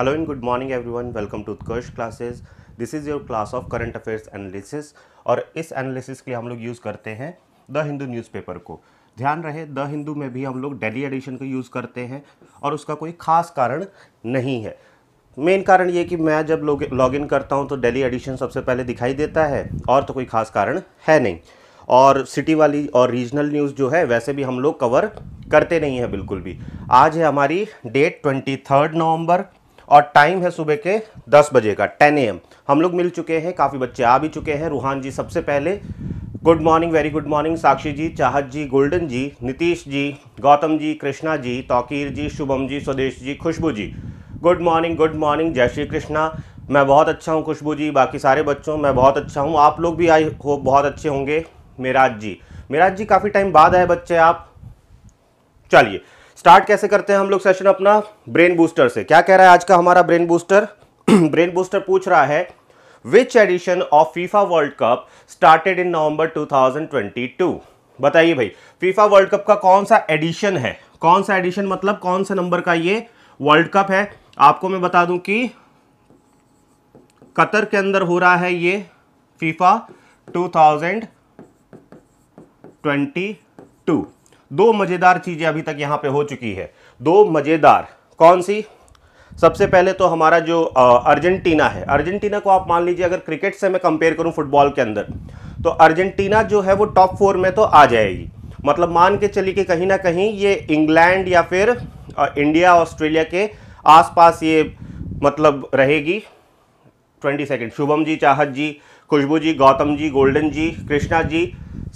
and good morning everyone welcome to Utkarsh classes this is your class of current affairs analysis और इस analysis के लिए हम लोग यूज़ करते हैं द हिंदू न्यूज़पेपर को ध्यान रहे द हिंदू में भी हम लोग डेली एडिशन को यूज़ करते हैं और उसका कोई खास कारण नहीं है मेन कारण ये कि मैं जब लोग लॉग इन करता हूँ तो डेली एडिशन सबसे पहले दिखाई देता है और तो कोई खास कारण है नहीं और सिटी वाली और रीजनल न्यूज़ जो है वैसे भी हम लोग कवर करते नहीं हैं बिल्कुल भी आज है हमारी डेट ट्वेंटी थर्ड नवम्बर और टाइम है सुबह के 10 बजे का 10 एम हम लोग मिल चुके हैं काफ़ी बच्चे आ भी चुके हैं रूहान जी सबसे पहले good morning very good morning Sakshi ji Chahat ji golden ji Nitish ji Gautam ji Krishna ji Tauqeer ji Shubham ji Swadesh ji Khushboo ji good morning good morning जय श्री कृष्णा मैं बहुत अच्छा हूँ खुशबू जी बाकी सारे बच्चों मैं बहुत अच्छा हूँ आप लोग भी आई होप बहुत अच्छे होंगे मेराज जी मेराज जी काफ़ी टाइम बाद आए बच्चे आप चलिए स्टार्ट कैसे करते हैं हम लोग सेशन अपना ब्रेन बूस्टर से क्या कह रहा है आज का हमारा ब्रेन बूस्टर ब्रेन बूस्टर पूछ रहा है which edition of FIFA World Cup started in November 2022 बताइए भाई फीफा वर्ल्ड कप का कौन सा एडिशन है कौन सा एडिशन मतलब कौन सा नंबर का ये वर्ल्ड कप है आपको मैं बता दूं कि कतर के अंदर हो रहा है ये फीफा टू दो मज़ेदार चीज़ें अभी तक यहां पे हो चुकी है दो मज़ेदार कौन सी सबसे पहले तो हमारा जो अर्जेंटीना है अर्जेंटीना को आप मान लीजिए अगर क्रिकेट से मैं कंपेयर करूं फुटबॉल के अंदर तो अर्जेंटीना जो है वो टॉप फोर में तो आ जाएगी मतलब मान के चलिए कि कहीं ना कहीं ये इंग्लैंड या फिर इंडिया ऑस्ट्रेलिया के आसपास ये मतलब रहेगी twenty second Shubham ji Chahat ji Khushboo ji Gautam ji golden ji Krishna ji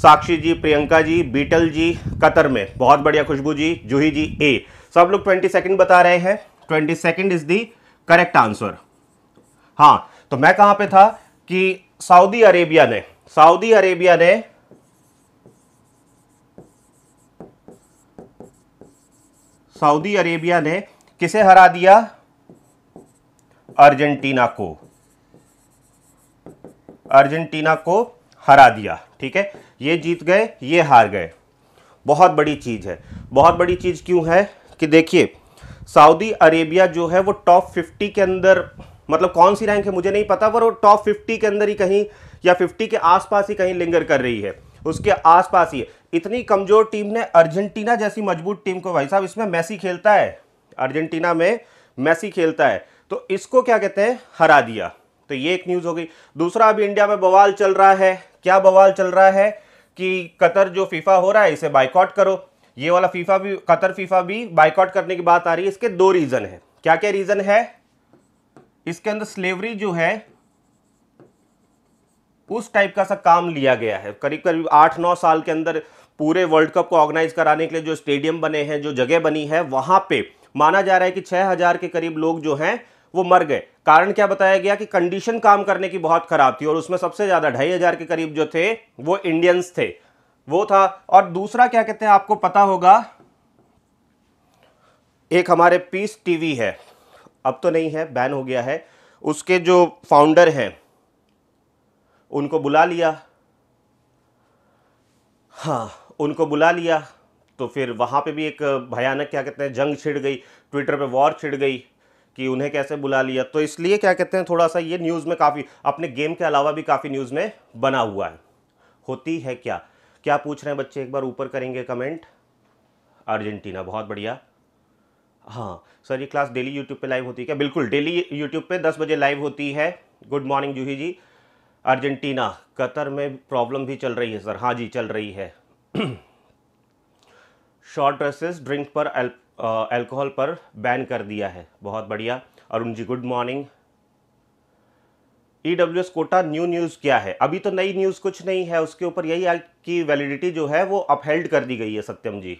Sakshi ji Priyanka ji beetle ji Qatar में बहुत बढ़िया खुशबू जी जूही जी ए सब लोग ट्वेंटी सेकेंड बता रहे हैं twenty second is the correct answer हाँ तो मैं कहां पे था कि सऊदी अरेबिया ने सऊदी अरेबिया ने सऊदी अरेबिया ने किसे हरा दिया अर्जेंटीना को अर्जेंटीना को हरा दिया ठीक है ये जीत गए ये हार गए बहुत बड़ी चीज़ है बहुत बड़ी चीज़ क्यों है कि देखिए सऊदी अरेबिया जो है वो टॉप फिफ्टी के अंदर मतलब कौन सी रैंक है मुझे नहीं पता पर वो टॉप फिफ्टी के अंदर ही कहीं या फिफ्टी के आसपास ही कहीं लिंगर कर रही है उसके आसपास ही इतनी कमज़ोर टीम ने अर्जेंटीना जैसी मजबूत टीम को भाई साहब इसमें मैसी खेलता है अर्जेंटीना में मैसी खेलता है तो इसको क्या कहते हैं हरा दिया तो ये एक न्यूज़ हो गई दूसरा अभी इंडिया में बवाल चल रहा है क्या बवाल चल रहा है कि कतर जो फीफा हो रहा है इसे बाइकआउट करो ये वाला फीफा भी कतर फीफा भी बाइकआउट करने की बात आ रही है इसके दो रीज़न है क्या क्या रीज़न है इसके अंदर स्लेवरी जो है उस टाइप का सा काम लिया गया है करीब करीब आठ नौ साल के अंदर पूरे वर्ल्ड कप को ऑर्गेनाइज कराने के लिए जो स्टेडियम बने हैं जो जगह बनी है वहां पे माना जा रहा है कि छह हजार के करीब लोग जो हैं वो मर गए कारण क्या बताया गया कि कंडीशन काम करने की बहुत खराब थी और उसमें सबसे ज़्यादा ढाई हज़ार के करीब जो थे वो इंडियंस थे वो था और दूसरा क्या कहते हैं आपको पता होगा एक हमारे पीस टीवी है अब तो नहीं है बैन हो गया है उसके जो फाउंडर हैं उनको बुला लिया हाँ उनको बुला लिया तो फिर वहां पे भी एक भयानक क्या कहते हैं जंग छिड़ गई ट्विटर पे वॉर छिड़ गई कि उन्हें कैसे बुला लिया तो इसलिए क्या कहते हैं थोड़ा सा ये न्यूज़ में काफ़ी अपने गेम के अलावा भी काफ़ी न्यूज़ में बना हुआ है होती है क्या क्या पूछ रहे हैं बच्चे एक बार ऊपर करेंगे कमेंट अर्जेंटीना बहुत बढ़िया हाँ सर ये क्लास डेली यूट्यूब पे लाइव होती है क्या बिल्कुल डेली यूट्यूब पे 10 बजे लाइव होती है good morning Juhi ji Argentina Qatar में प्रॉब्लम भी चल रही है सर हाँ जी चल रही है शॉर्ट ड्रेसेस ड्रिंक पर अल्कोहल पर बैन कर दिया है बहुत बढ़िया Arun ji good morning E W S quota new news क्या है अभी तो नई न्यूज़ कुछ नहीं है उसके ऊपर यही है कि वैलिडिटी जो है वो अपहेल्ड कर दी गई है सत्यम जी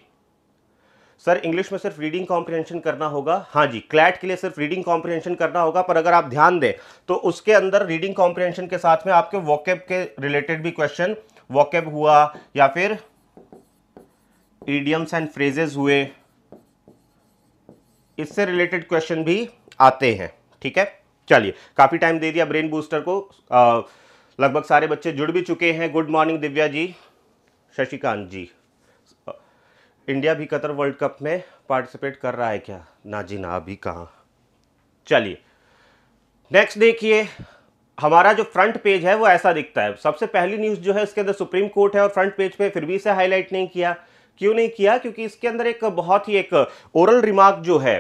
सर इंग्लिश में सिर्फ रीडिंग कॉम्प्रिहेंशन करना होगा हाँ जी क्लैट के लिए सिर्फ रीडिंग कॉम्प्रिहेंशन करना होगा पर अगर आप ध्यान दें तो उसके अंदर रीडिंग कॉम्प्रिहेंशन के साथ में आपके वॉकेब के रिलेटेड भी क्वेश्चन वॉकेब हुआ या फिर ईडियम्स एंड फ्रेजेज हुए इससे रिलेटेड क्वेश्चन भी आते हैं ठीक है चलिए काफ़ी टाइम दे दिया ब्रेन बूस्टर को लगभग सारे बच्चे जुड़ भी चुके हैं good morning Divya ji Shashikant ji India भी कतर वर्ल्ड कप में पार्टिसिपेट कर रहा है क्या ना जी ना अभी कहाँ चलिए नेक्स्ट देखिए हमारा जो फ्रंट पेज है वो ऐसा दिखता है सबसे पहली न्यूज़ जो है इसके अंदर सुप्रीम कोर्ट है और फ्रंट पेज पे फिर भी इसे हाईलाइट नहीं किया क्यों नहीं किया क्योंकि इसके अंदर एक बहुत ही एक ओरल रिमार्क जो है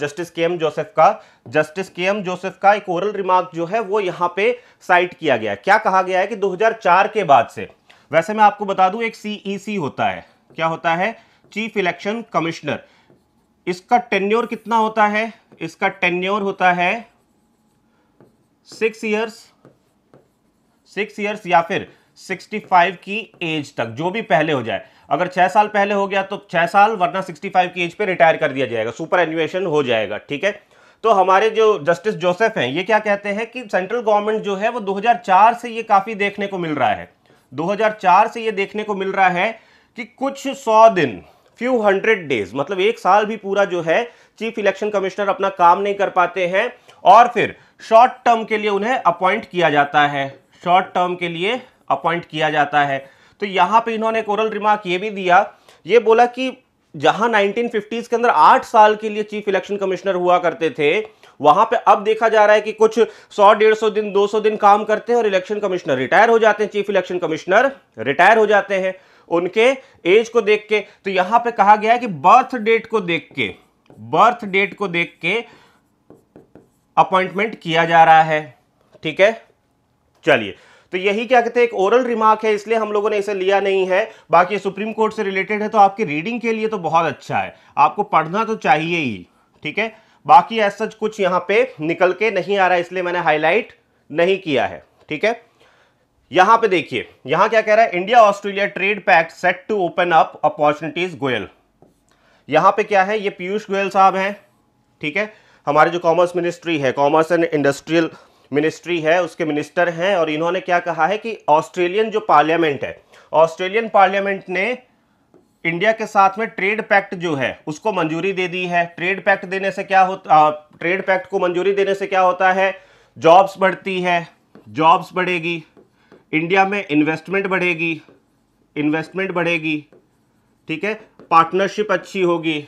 जस्टिस के एम जोसेफ का जस्टिस के एम जोसेफ का एक ओरल रिमार्क जो है वो यहां पे साइट किया गया क्या कहा गया है कि 2004 के बाद से वैसे मैं आपको बता दूं एक सीईसी e होता है क्या होता है चीफ इलेक्शन कमिश्नर इसका टेन्योर कितना होता है इसका टेन्योर होता है सिक्स ईयर्स सिक्स ईयर्स या फिर 65 की एज तक जो भी पहले हो जाए अगर छह साल पहले हो गया तो छह साल वरना 65 की एज पे रिटायर कर दिया जाएगा सुपर एनुएशन हो जाएगा ठीक है तो हमारे जो जस्टिस जोसेफ हैं ये क्या कहते हैं कि सेंट्रल गवर्नमेंट जो है वो 2004 से ये काफ़ी देखने को मिल रहा है 2004 से ये देखने को मिल रहा है कि कुछ सौ दिन फ्यू हंड्रेड डेज मतलब एक साल भी पूरा जो है चीफ इलेक्शन कमिश्नर अपना काम नहीं कर पाते हैं और फिर शॉर्ट टर्म के लिए उन्हें अपॉइंट किया जाता है शॉर्ट टर्म के लिए अपॉइंट किया जाता है तो यहाँ पे इन्होंने एक ओरल रिमार्क ये भी दिया ये बोला कि जहां 1950s के अंदर आठ साल के लिए चीफ इलेक्शन कमिश्नर हुआ करते थे वहां पे अब देखा जा रहा है कि कुछ 100 सौ दिन 200 दिन काम करते हैं और इलेक्शन कमिश्नर रिटायर हो जाते हैं चीफ इलेक्शन कमिश्नर रिटायर हो जाते हैं उनके एज को देख के तो यहां पे कहा गया है कि बर्थ डेट को देख के बर्थ डेट को देख के अपॉइंटमेंट किया जा रहा है ठीक है चलिए तो यही क्या कहते हैं एक ओरल रिमार्क है इसलिए हम लोगों ने इसे लिया नहीं है बाकी सुप्रीम कोर्ट से रिलेटेड है तो आपकी रीडिंग के लिए तो बहुत अच्छा है आपको पढ़ना तो चाहिए ही ठीक है बाकी ऐसा सच कुछ यहां पे निकल के नहीं आ रहा इसलिए मैंने हाईलाइट नहीं किया है ठीक है यहां पे देखिए यहां क्या कह रहा है India Australia trade pact set to open up opportunities Goyal यहां पे क्या है ये पीयूष गोयल साहब हैं ठीक है हमारे जो कॉमर्स मिनिस्ट्री है कॉमर्स एंड इंडस्ट्रियल मिनिस्ट्री है उसके मिनिस्टर हैं और इन्होंने क्या कहा है कि ऑस्ट्रेलियन जो पार्लियामेंट है ऑस्ट्रेलियन पार्लियामेंट ने इंडिया के साथ में ट्रेड पैक्ट जो है उसको मंजूरी दे दी है ट्रेड पैक्ट देने से क्या होता ट्रेड पैक्ट को मंजूरी देने से क्या होता है जॉब्स बढ़ती है जॉब्स बढ़ेगी इंडिया में इन्वेस्टमेंट बढ़ेगी इन्वेस्टमेंट बढ़ेगी ठीक है पार्टनरशिप अच्छी होगी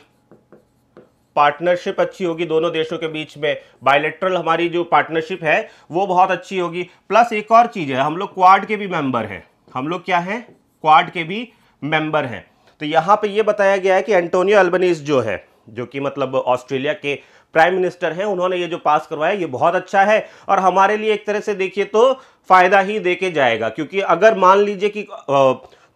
पार्टनरशिप अच्छी होगी दोनों देशों के बीच में बायोलेट्रल हमारी जो पार्टनरशिप है वो बहुत अच्छी होगी प्लस एक और चीज़ है हम लोग क्वाड के भी मेंबर हैं हम लोग क्या हैं क्वाड के भी मेंबर हैं तो यहाँ पे ये बताया गया है कि एंटोनियो अल्बनीज जो है जो कि मतलब ऑस्ट्रेलिया के प्राइम मिनिस्टर हैं उन्होंने ये जो पास करवाया ये बहुत अच्छा है और हमारे लिए एक तरह से देखिए तो फ़ायदा ही दे के जाएगा क्योंकि अगर मान लीजिए कि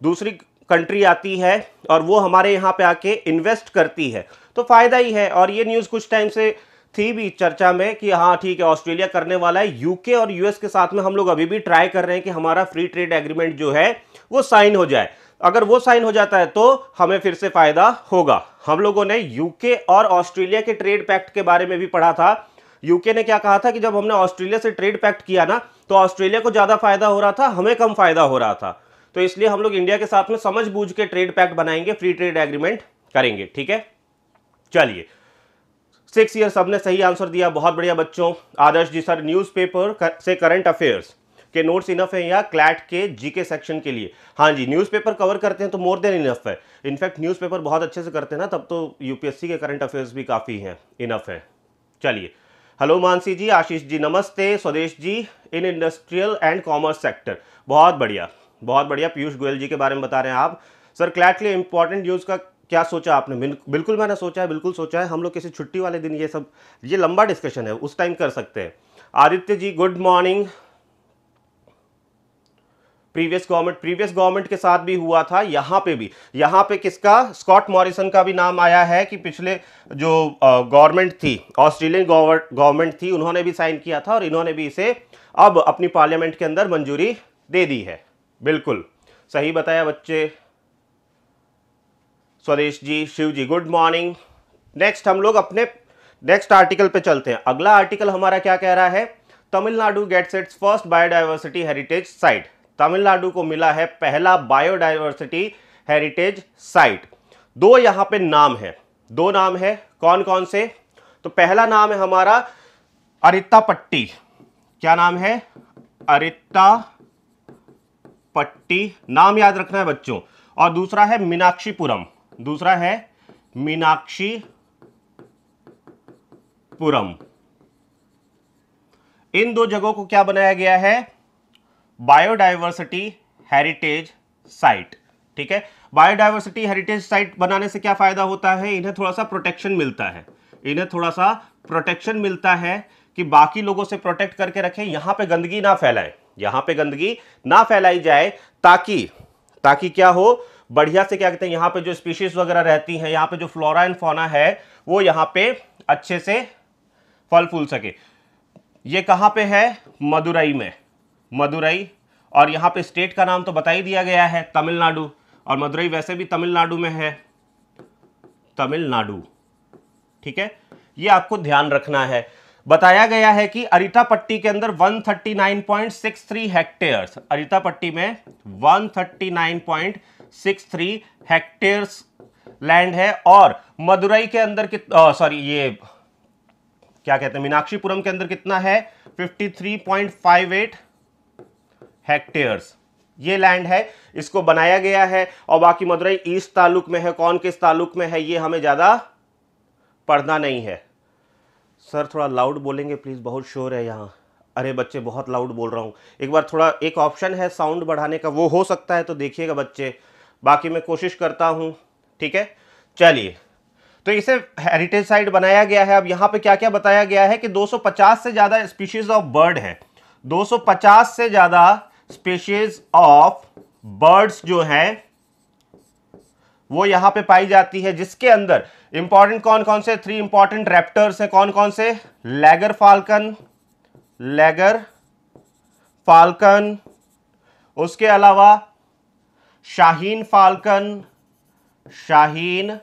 दूसरी कंट्री आती है और वो हमारे यहाँ पे आके इन्वेस्ट करती है तो फ़ायदा ही है और ये न्यूज़ कुछ टाइम से थी भी चर्चा में कि हाँ ठीक है ऑस्ट्रेलिया करने वाला है यूके और यूएस के साथ में हम लोग अभी भी ट्राई कर रहे हैं कि हमारा फ्री ट्रेड एग्रीमेंट जो है वो साइन हो जाए अगर वो साइन हो जाता है तो हमें फिर से फायदा होगा हम लोगों ने यूके और ऑस्ट्रेलिया के ट्रेड पैक्ट के बारे में भी पढ़ा था यूके ने क्या कहा था कि जब हमने ऑस्ट्रेलिया से ट्रेड पैक्ट किया ना तो ऑस्ट्रेलिया को ज़्यादा फायदा हो रहा था हमें कम फायदा हो रहा था तो इसलिए हम लोग इंडिया के साथ में समझ बूझ के ट्रेड पैक्ट बनाएंगे फ्री ट्रेड एग्रीमेंट करेंगे ठीक है चलिए सिक्स ईयर सबने सही आंसर दिया बहुत बढ़िया बच्चों आदर्श जी सर न्यूज़पेपर से करंट अफेयर्स के नोट्स इनफ है या क्लैट के जीके सेक्शन के लिए हाँ जी न्यूज़पेपर कवर करते हैं तो मोर देन इनफ है इनफैक्ट न्यूज़पेपर बहुत अच्छे से करते हैं ना तब तो यूपीएससी के करंट अफेयर्स भी काफ़ी हैं इनफ है चलिए हेलो मानसी जी आशीष जी नमस्ते Swadesh ji in industrial and commerce sector बहुत बढ़िया बहुत बढ़िया पीयूष गोयल जी के बारे में बता रहे हैं आप सर क्लैट के लिए इंपॉर्टेंट न्यूज़ का क्या सोचा आपने बिल्कुल मैंने सोचा है बिल्कुल सोचा है हम लोग किसी छुट्टी वाले दिन ये सब ये लंबा डिस्कशन है उस टाइम कर सकते हैं Aditya ji good morning previous government previous government के साथ भी हुआ था यहाँ पे भी यहाँ पे किसका स्कॉट मॉरिसन का भी नाम आया है कि पिछले जो गवर्नमेंट थी ऑस्ट्रेलियन गवर्नमेंट थी उन्होंने भी साइन किया था और इन्होंने भी इसे अब अपनी पार्लियामेंट के अंदर मंजूरी दे दी है बिल्कुल सही बताया बच्चे Swadesh ji Shiv ji good morning next हम लोग अपने नेक्स्ट आर्टिकल पे चलते हैं अगला आर्टिकल हमारा क्या कह रहा है Tamil Nadu gets its first biodiversity heritage site Tamil Nadu को मिला है पहला बायोडाइवर्सिटी हेरिटेज साइट दो यहां पे नाम है दो नाम है कौन कौन से तो पहला नाम है हमारा अरितापट्टी क्या नाम है अरिता पट्टी नाम याद रखना है बच्चों और दूसरा है मीनाक्षीपुरम दूसरा है मीनाक्षीपुरम इन दो जगहों को क्या बनाया गया है बायोडाइवर्सिटी हेरिटेज साइट ठीक है बायोडाइवर्सिटी हेरिटेज साइट बनाने से क्या फायदा होता है इन्हें थोड़ा सा प्रोटेक्शन मिलता है इन्हें थोड़ा सा प्रोटेक्शन मिलता है कि बाकी लोगों से प्रोटेक्ट करके रखें यहां पे गंदगी ना फैलाएं यहां पे गंदगी ना फैलाई जाए ताकि ताकि क्या हो बढ़िया से क्या कहते हैं यहां पे जो स्पीशीज वगैरह रहती हैं यहां पे जो फ्लोरा एंड फोना है वो यहां पे अच्छे से फल फूल सके ये कहां पे है मदुरई में मदुरई और यहां पे स्टेट का नाम तो बता ही दिया गया है तमिलनाडु और मदुरई वैसे भी तमिलनाडु में है तमिलनाडु ठीक है ये आपको ध्यान रखना है बताया गया है कि अरिता पट्टी के अंदर 139.63 हेक्टेयर्स अरिता पट्टी में 139.63 हेक्टेयर्स लैंड है और मदुरई के अंदर कित सॉरी ये क्या कहते हैं मीनाक्षीपुरम के अंदर कितना है 53.58 हेक्टेयर्स ये लैंड है इसको बनाया गया है और बाकी मदुरई ईस्ट तालुक में है कौन किस ताल्लुक में है ये हमें ज़्यादा पढ़ना नहीं है सर थोड़ा लाउड बोलेंगे प्लीज़ बहुत शोर है यहाँ अरे बच्चे बहुत लाउड बोल रहा हूँ एक बार थोड़ा एक ऑप्शन है साउंड बढ़ाने का वो हो सकता है तो देखिएगा बच्चे बाकी मैं कोशिश करता हूँ ठीक है चलिए तो इसे हेरिटेज साइट बनाया गया है अब यहाँ पे क्या क्या बताया गया है कि 250 से ज़्यादा स्पीशीज ऑफ बर्ड है 250 से ज़्यादा स्पीशीज ऑफ बर्ड्स जो हैं वो यहाँ पे पाई जाती है जिसके अंदर इंपॉर्टेंट कौन कौन से थ्री इंपॉर्टेंट रैप्टर्स हैं कौन कौन से लेगर फाल्कन लेगर फाल्कन उसके अलावा शाहीन फाल्कन शाहीन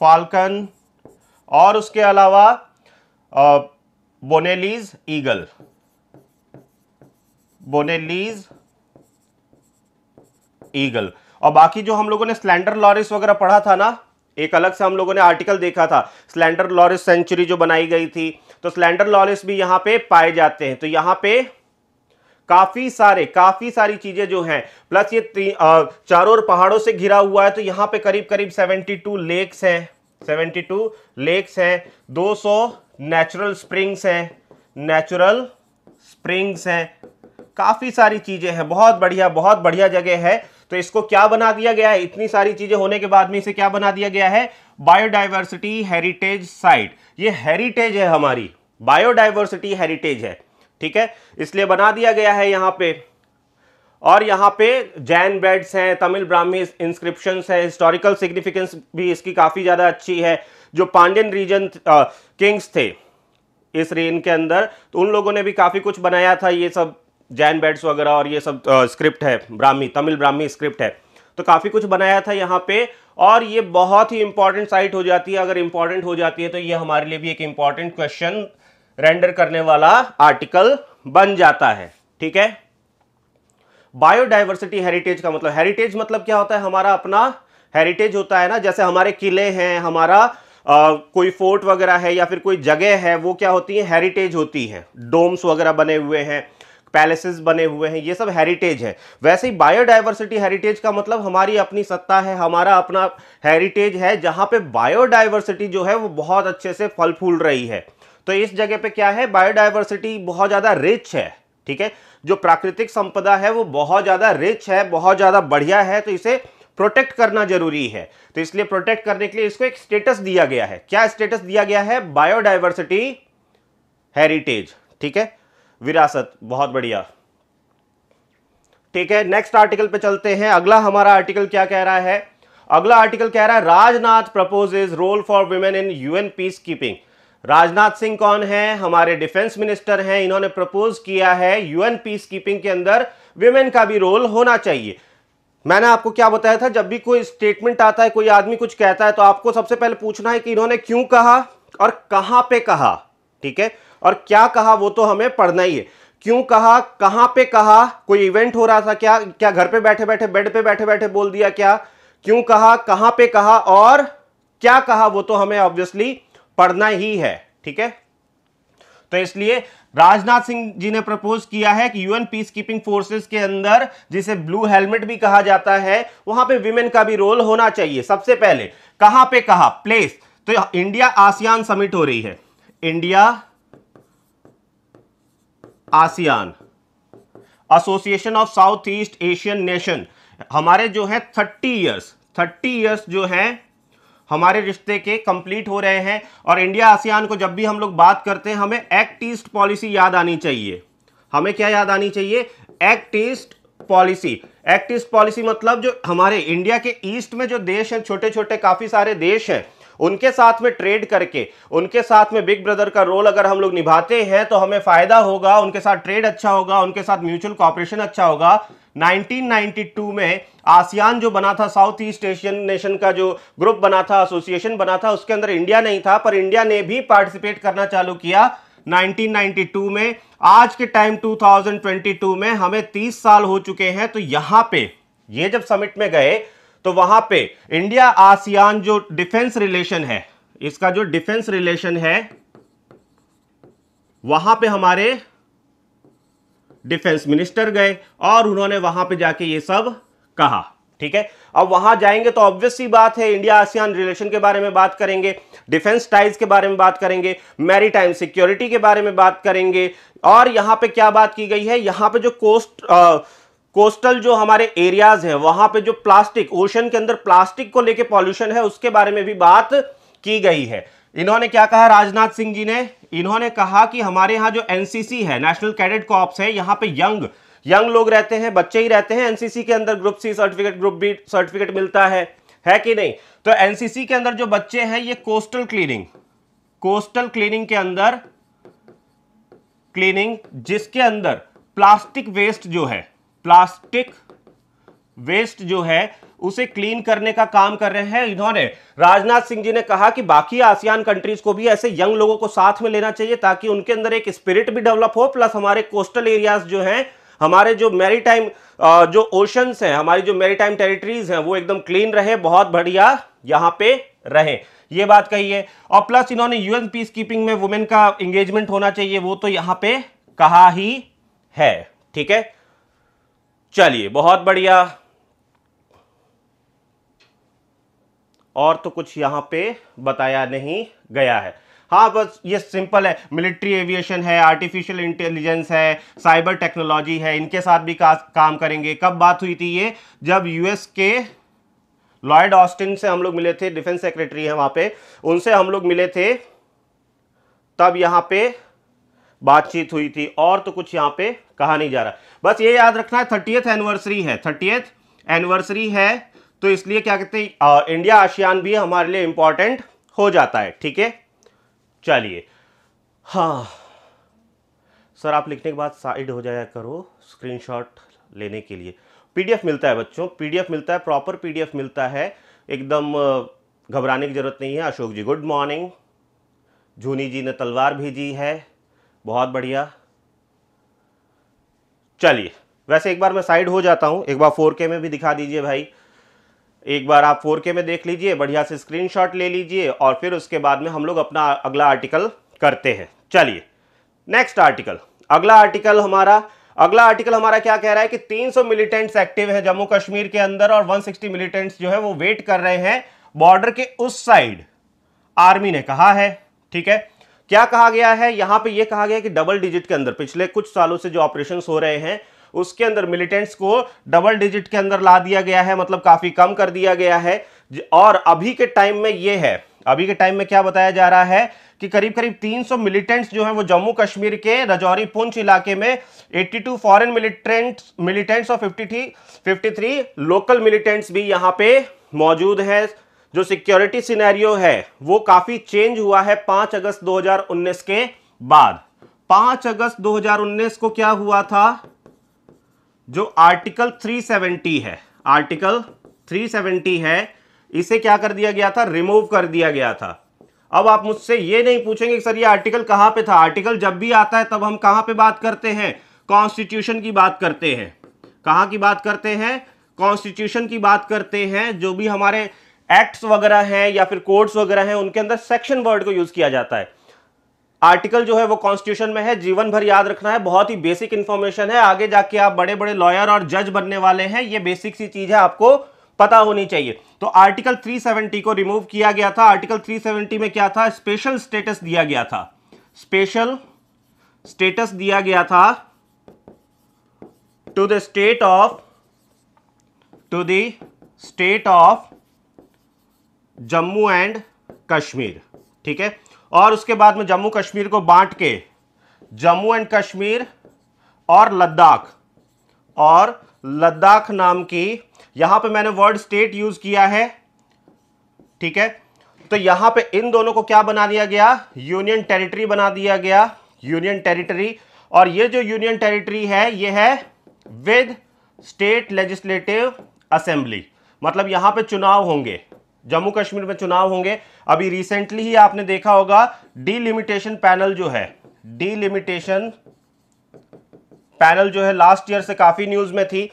फाल्कन और उसके अलावा बोनेलीज ईगल बोनेलीज ईगल और बाकी जो हम लोगों ने स्लैंडर लॉरिस वगैरह पढ़ा था ना एक अलग से हम लोगों ने आर्टिकल देखा था स्लैंडर लॉरिस सेंचुरी जो बनाई गई थी तो स्लैंडर लॉरिस भी यहां पे पाए जाते हैं तो यहां पे काफ़ी सारे काफ़ी सारी चीज़ें जो हैं प्लस ये चारों ओर पहाड़ों से घिरा हुआ है तो यहां पे करीब करीब 72 लेक्स हैं 72 लेक्स हैं 200 नेचुरल स्प्रिंग्स हैं नेचुरल स्प्रिंग्स हैं काफ़ी सारी चीज़ें हैं बहुत बढ़िया बहुत बढ़िया जगह है तो इसको क्या बना दिया गया है इतनी सारी चीजें होने के बाद में इसे क्या बना दिया गया है बायोडाइवर्सिटी हेरिटेज साइट ये हेरिटेज है हमारी बायोडाइवर्सिटी हेरिटेज है ठीक है इसलिए बना दिया गया है यहां पे और यहां पे जैन बेड्स हैं तमिल ब्राह्मी इंस्क्रिप्शन है हिस्टोरिकल सिग्निफिकेंस भी इसकी काफ़ी ज़्यादा अच्छी है जो पांडियन रीजन किंग्स थे इस रेन के अंदर तो उन लोगों ने भी काफ़ी कुछ बनाया था ये सब जैन बेड्स वगैरह और ये सब स्क्रिप्ट है ब्राह्मी तमिल ब्राह्मी स्क्रिप्ट है तो काफ़ी कुछ बनाया था यहाँ पे और ये बहुत ही इंपॉर्टेंट साइट हो जाती है अगर इंपॉर्टेंट हो जाती है तो ये हमारे लिए भी एक इंपॉर्टेंट क्वेश्चन रेंडर करने वाला आर्टिकल बन जाता है ठीक है बायोडाइवर्सिटी हेरिटेज का मतलब हेरिटेज मतलब क्या होता है हमारा अपना हेरिटेज होता है ना जैसे हमारे किले हैं हमारा आ, कोई फोर्ट वगैरह है या फिर कोई जगह है वो क्या होती है हेरिटेज होती है डोम्स वगैरह बने हुए हैं पैलेसेस बने हुए हैं ये सब हेरिटेज है वैसे ही बायोडाइवर्सिटी हेरिटेज का मतलब हमारी अपनी सत्ता है हमारा अपना हेरिटेज है जहाँ पे बायोडाइवर्सिटी जो है वो बहुत अच्छे से फल फूल रही है तो इस जगह पे क्या है बायोडाइवर्सिटी बहुत ज़्यादा रिच है ठीक है जो प्राकृतिक संपदा है वो बहुत ज़्यादा रिच है बहुत ज़्यादा बढ़िया है तो इसे प्रोटेक्ट करना जरूरी है तो इसलिए प्रोटेक्ट करने के लिए इसको एक स्टेटस दिया गया है क्या स्टेटस दिया गया है बायोडाइवर्सिटी हेरिटेज ठीक है विरासत बहुत बढ़िया ठीक है नेक्स्ट आर्टिकल पे चलते हैं अगला हमारा आर्टिकल क्या कह रहा है अगला आर्टिकल कह रहा है Rajnath proposes role for women in UN peacekeeping Rajnath Singh कौन है हमारे डिफेंस मिनिस्टर हैं इन्होंने प्रपोज किया है यूएन पीस कीपिंग के अंदर विमेन का भी रोल होना चाहिए मैंने आपको क्या बताया था जब भी कोई स्टेटमेंट आता है कोई आदमी कुछ कहता है तो आपको सबसे पहले पूछना है कि इन्होंने क्यों कहा और कहां पे कहा ठीक है और क्या कहा वो तो हमें पढ़ना ही है क्यों कहा कहां पे कहा कोई इवेंट हो रहा था क्या क्या घर पे बैठे बैठे बेड पे बैठे बैठे बोल दिया क्या क्यों कहा कहां पे कहा और क्या कहा वो तो हमें ऑब्वियसली पढ़ना ही है ठीक है तो इसलिए राजनाथ सिंह जी ने प्रपोज किया है कि यूएन पीस कीपिंग फोर्सेस के अंदर जिसे ब्लू हेलमेट भी कहा जाता है वहां पे विमेन का भी रोल होना चाहिए सबसे पहले कहां पे कहा प्लेस तो इंडिया आसियान समिट हो रही है India ASEAN association of South East Asian nation हमारे जो है थर्टी ईयर्स थर्टी ईयर्स जो है हमारे रिश्ते के कंप्लीट हो रहे हैं और इंडिया आसियान को जब भी हम लोग बात करते हैं हमें एक्ट ईस्ट पॉलिसी याद आनी चाहिए हमें क्या याद आनी चाहिए act east policy act east policy मतलब जो हमारे इंडिया के ईस्ट में जो देश हैं छोटे छोटे काफ़ी सारे देश हैं उनके साथ में ट्रेड करके उनके साथ में बिग ब्रदर का रोल अगर हम लोग निभाते हैं तो हमें फायदा होगा उनके साथ ट्रेड अच्छा होगा उनके साथ म्यूचुअल कॉपरेशन अच्छा होगा 1992 में आसियान जो बना था साउथ ईस्ट एशियन नेशन का जो ग्रुप बना था एसोसिएशन बना था उसके अंदर इंडिया नहीं था पर इंडिया ने भी पार्टिसिपेट करना चालू किया 1992 में आज के टाइम 2022 में हमें 30 साल हो चुके हैं तो यहां पे ये जब समिट में गए तो वहां पे इंडिया आसियान जो डिफेंस रिलेशन है इसका जो डिफेंस रिलेशन है वहां पे हमारे डिफेंस मिनिस्टर गए और उन्होंने वहां पे जाके ये सब कहा ठीक है अब वहां जाएंगे तो ऑब्वियस बात है इंडिया आसियान रिलेशन के बारे में बात करेंगे डिफेंस टाइज के बारे में बात करेंगे मैरीटाइम सिक्योरिटी के बारे में बात करेंगे और यहां पे क्या बात की गई है यहां पे जो कोस्ट कोस्टल जो हमारे एरियाज हैं वहां पे जो प्लास्टिक ओशन के अंदर प्लास्टिक को लेके पॉल्यूशन है उसके बारे में भी बात की गई है इन्होंने क्या कहा राजनाथ सिंह जी ने इन्होंने कहा कि हमारे यहाँ जो एनसीसी है नेशनल कैडेट कॉप्स है यहाँ पे यंग यंग लोग रहते हैं बच्चे ही रहते हैं एनसीसी के अंदर group C certificate group B certificate मिलता है है कि नहीं तो एनसीसी के अंदर जो बच्चे हैं ये कोस्टल क्लीनिंग कोस्टल क्लीनिंग के अंदर क्लीनिंग जिसके अंदर प्लास्टिक वेस्ट जो है प्लास्टिक वेस्ट जो है उसे क्लीन करने का काम कर रहे हैं इन्होंने राजनाथ सिंह जी ने कहा कि बाकी आसियान कंट्रीज को भी ऐसे यंग लोगों को साथ में लेना चाहिए ताकि उनके अंदर एक स्पिरिट भी डेवलप हो प्लस हमारे कोस्टल एरियाज जो हैं हमारे जो मैरीटाइम जो ओशंस हैं हमारी जो मैरीटाइम टेरिटरीज हैं वो एकदम क्लीन रहे बहुत बढ़िया यहां पे रहे ये बात कही है और प्लस इन्होंने यूएन पीस कीपिंग में वुमेन का एंगेजमेंट होना चाहिए वो तो यहां पे कहा ही है ठीक है चलिए बहुत बढ़िया और तो कुछ यहां पे बताया नहीं गया है हाँ बस ये सिंपल है मिलिट्री एविएशन है आर्टिफिशियल इंटेलिजेंस है साइबर टेक्नोलॉजी है इनके साथ भी का, काम करेंगे कब बात हुई थी ये जब यूएस के लॉयड ऑस्टिन से हम लोग मिले थे डिफेंस सेक्रेटरी है वहां पे उनसे हम लोग मिले थे तब यहां पे बातचीत हुई थी और तो कुछ यहाँ पे कहा नहीं जा रहा बस ये याद रखना है थर्टीएथ एनिवर्सरी है थर्टीएथ एनिवर्सरी है तो इसलिए क्या कहते हैं इंडिया आशियान भी हमारे लिए इंपॉर्टेंट हो जाता है ठीक है चलिए हाँ सर आप लिखने के बाद साइड हो जाया करो स्क्रीनशॉट लेने के लिए पीडीएफ मिलता है बच्चों पीडीएफ मिलता है प्रॉपर पीडीएफ मिलता है एकदम घबराने की ज़रूरत नहीं है अशोक जी गुड मॉर्निंग झूनी जी ने तलवार भेजी है बहुत बढ़िया चलिए वैसे एक बार मैं साइड हो जाता हूँ एक बार फोर में भी दिखा दीजिए भाई एक बार आप 4K में देख लीजिए बढ़िया से स्क्रीनशॉट ले लीजिए और फिर उसके बाद में हम लोग अपना अगला आर्टिकल करते हैं चलिए नेक्स्ट आर्टिकल अगला आर्टिकल हमारा अगला आर्टिकल हमारा क्या कह रहा है कि 300 मिलिटेंट्स एक्टिव है जम्मू कश्मीर के अंदर और 160 मिलिटेंट्स जो है वो वेट कर रहे हैं बॉर्डर के उस साइड आर्मी ने कहा है ठीक है क्या कहा गया है यहां पे ये कहा गया कि डबल डिजिट के अंदर पिछले कुछ सालों से जो ऑपरेशन हो रहे हैं उसके अंदर मिलिटेंट्स को डबल डिजिट के अंदर ला दिया गया है मतलब काफी कम कर दिया गया है और अभी के टाइम में यह है अभी के टाइम में क्या बताया जा रहा है कि करीब करीब 300 मिलिटेंट्स जो हैं वो जम्मू कश्मीर के रजौरी पुंछ इलाके में 82 फॉरेन मिलिटेंट्स मिलिटेंट्स और 53 53 लोकल मिलिटेंट्स भी यहां पे मौजूद हैं जो सिक्योरिटी सिनेरियो है वो काफी चेंज हुआ है पांच अगस्त 2019 के बाद पांच अगस्त 2019 को क्या हुआ था जो आर्टिकल 370 है आर्टिकल 370 है इसे क्या कर दिया गया था रिमूव कर दिया गया था अब आप मुझसे ये नहीं पूछेंगे सर ये आर्टिकल कहां पे था आर्टिकल जब भी आता है तब हम कहां पे बात करते हैं कॉन्स्टिट्यूशन की बात करते हैं कहां की बात करते हैं कॉन्स्टिट्यूशन की बात करते हैं जो भी हमारे एक्ट्स वगैरह हैं या फिर कोड्स वगैरह हैं उनके अंदर सेक्शन वर्ड को यूज किया जाता है आर्टिकल जो है वो कॉन्स्टिट्यूशन में है जीवन भर याद रखना है बहुत ही बेसिक इन्फॉर्मेशन है आगे जाके आप बड़े बड़े लॉयर और जज बनने वाले हैं ये बेसिक सी चीज है आपको पता होनी चाहिए तो आर्टिकल 370 को रिमूव किया गया था आर्टिकल 370 में क्या था स्पेशल स्टेटस दिया गया था स्पेशल स्टेटस दिया गया था to the state of to the state of Jammu and Kashmir ठीक है और उसके बाद में जम्मू कश्मीर को बांट के जम्मू एंड कश्मीर और लद्दाख और लद्दाख नाम की यहां पे मैंने वर्ड स्टेट यूज किया है ठीक है तो यहां पे इन दोनों को क्या बना दिया गया यूनियन टेरिटरी बना दिया गया यूनियन टेरिटरी और ये जो यूनियन टेरिटरी है ये है विद स्टेट लेजिस्लेटिव असेंबली मतलब यहां पे चुनाव होंगे जम्मू कश्मीर में चुनाव होंगे अभी रिसेंटली ही आपने देखा होगा डीलिमिटेशन पैनल जो है डीलिमिटेशन पैनल जो है लास्ट ईयर से काफी न्यूज में थी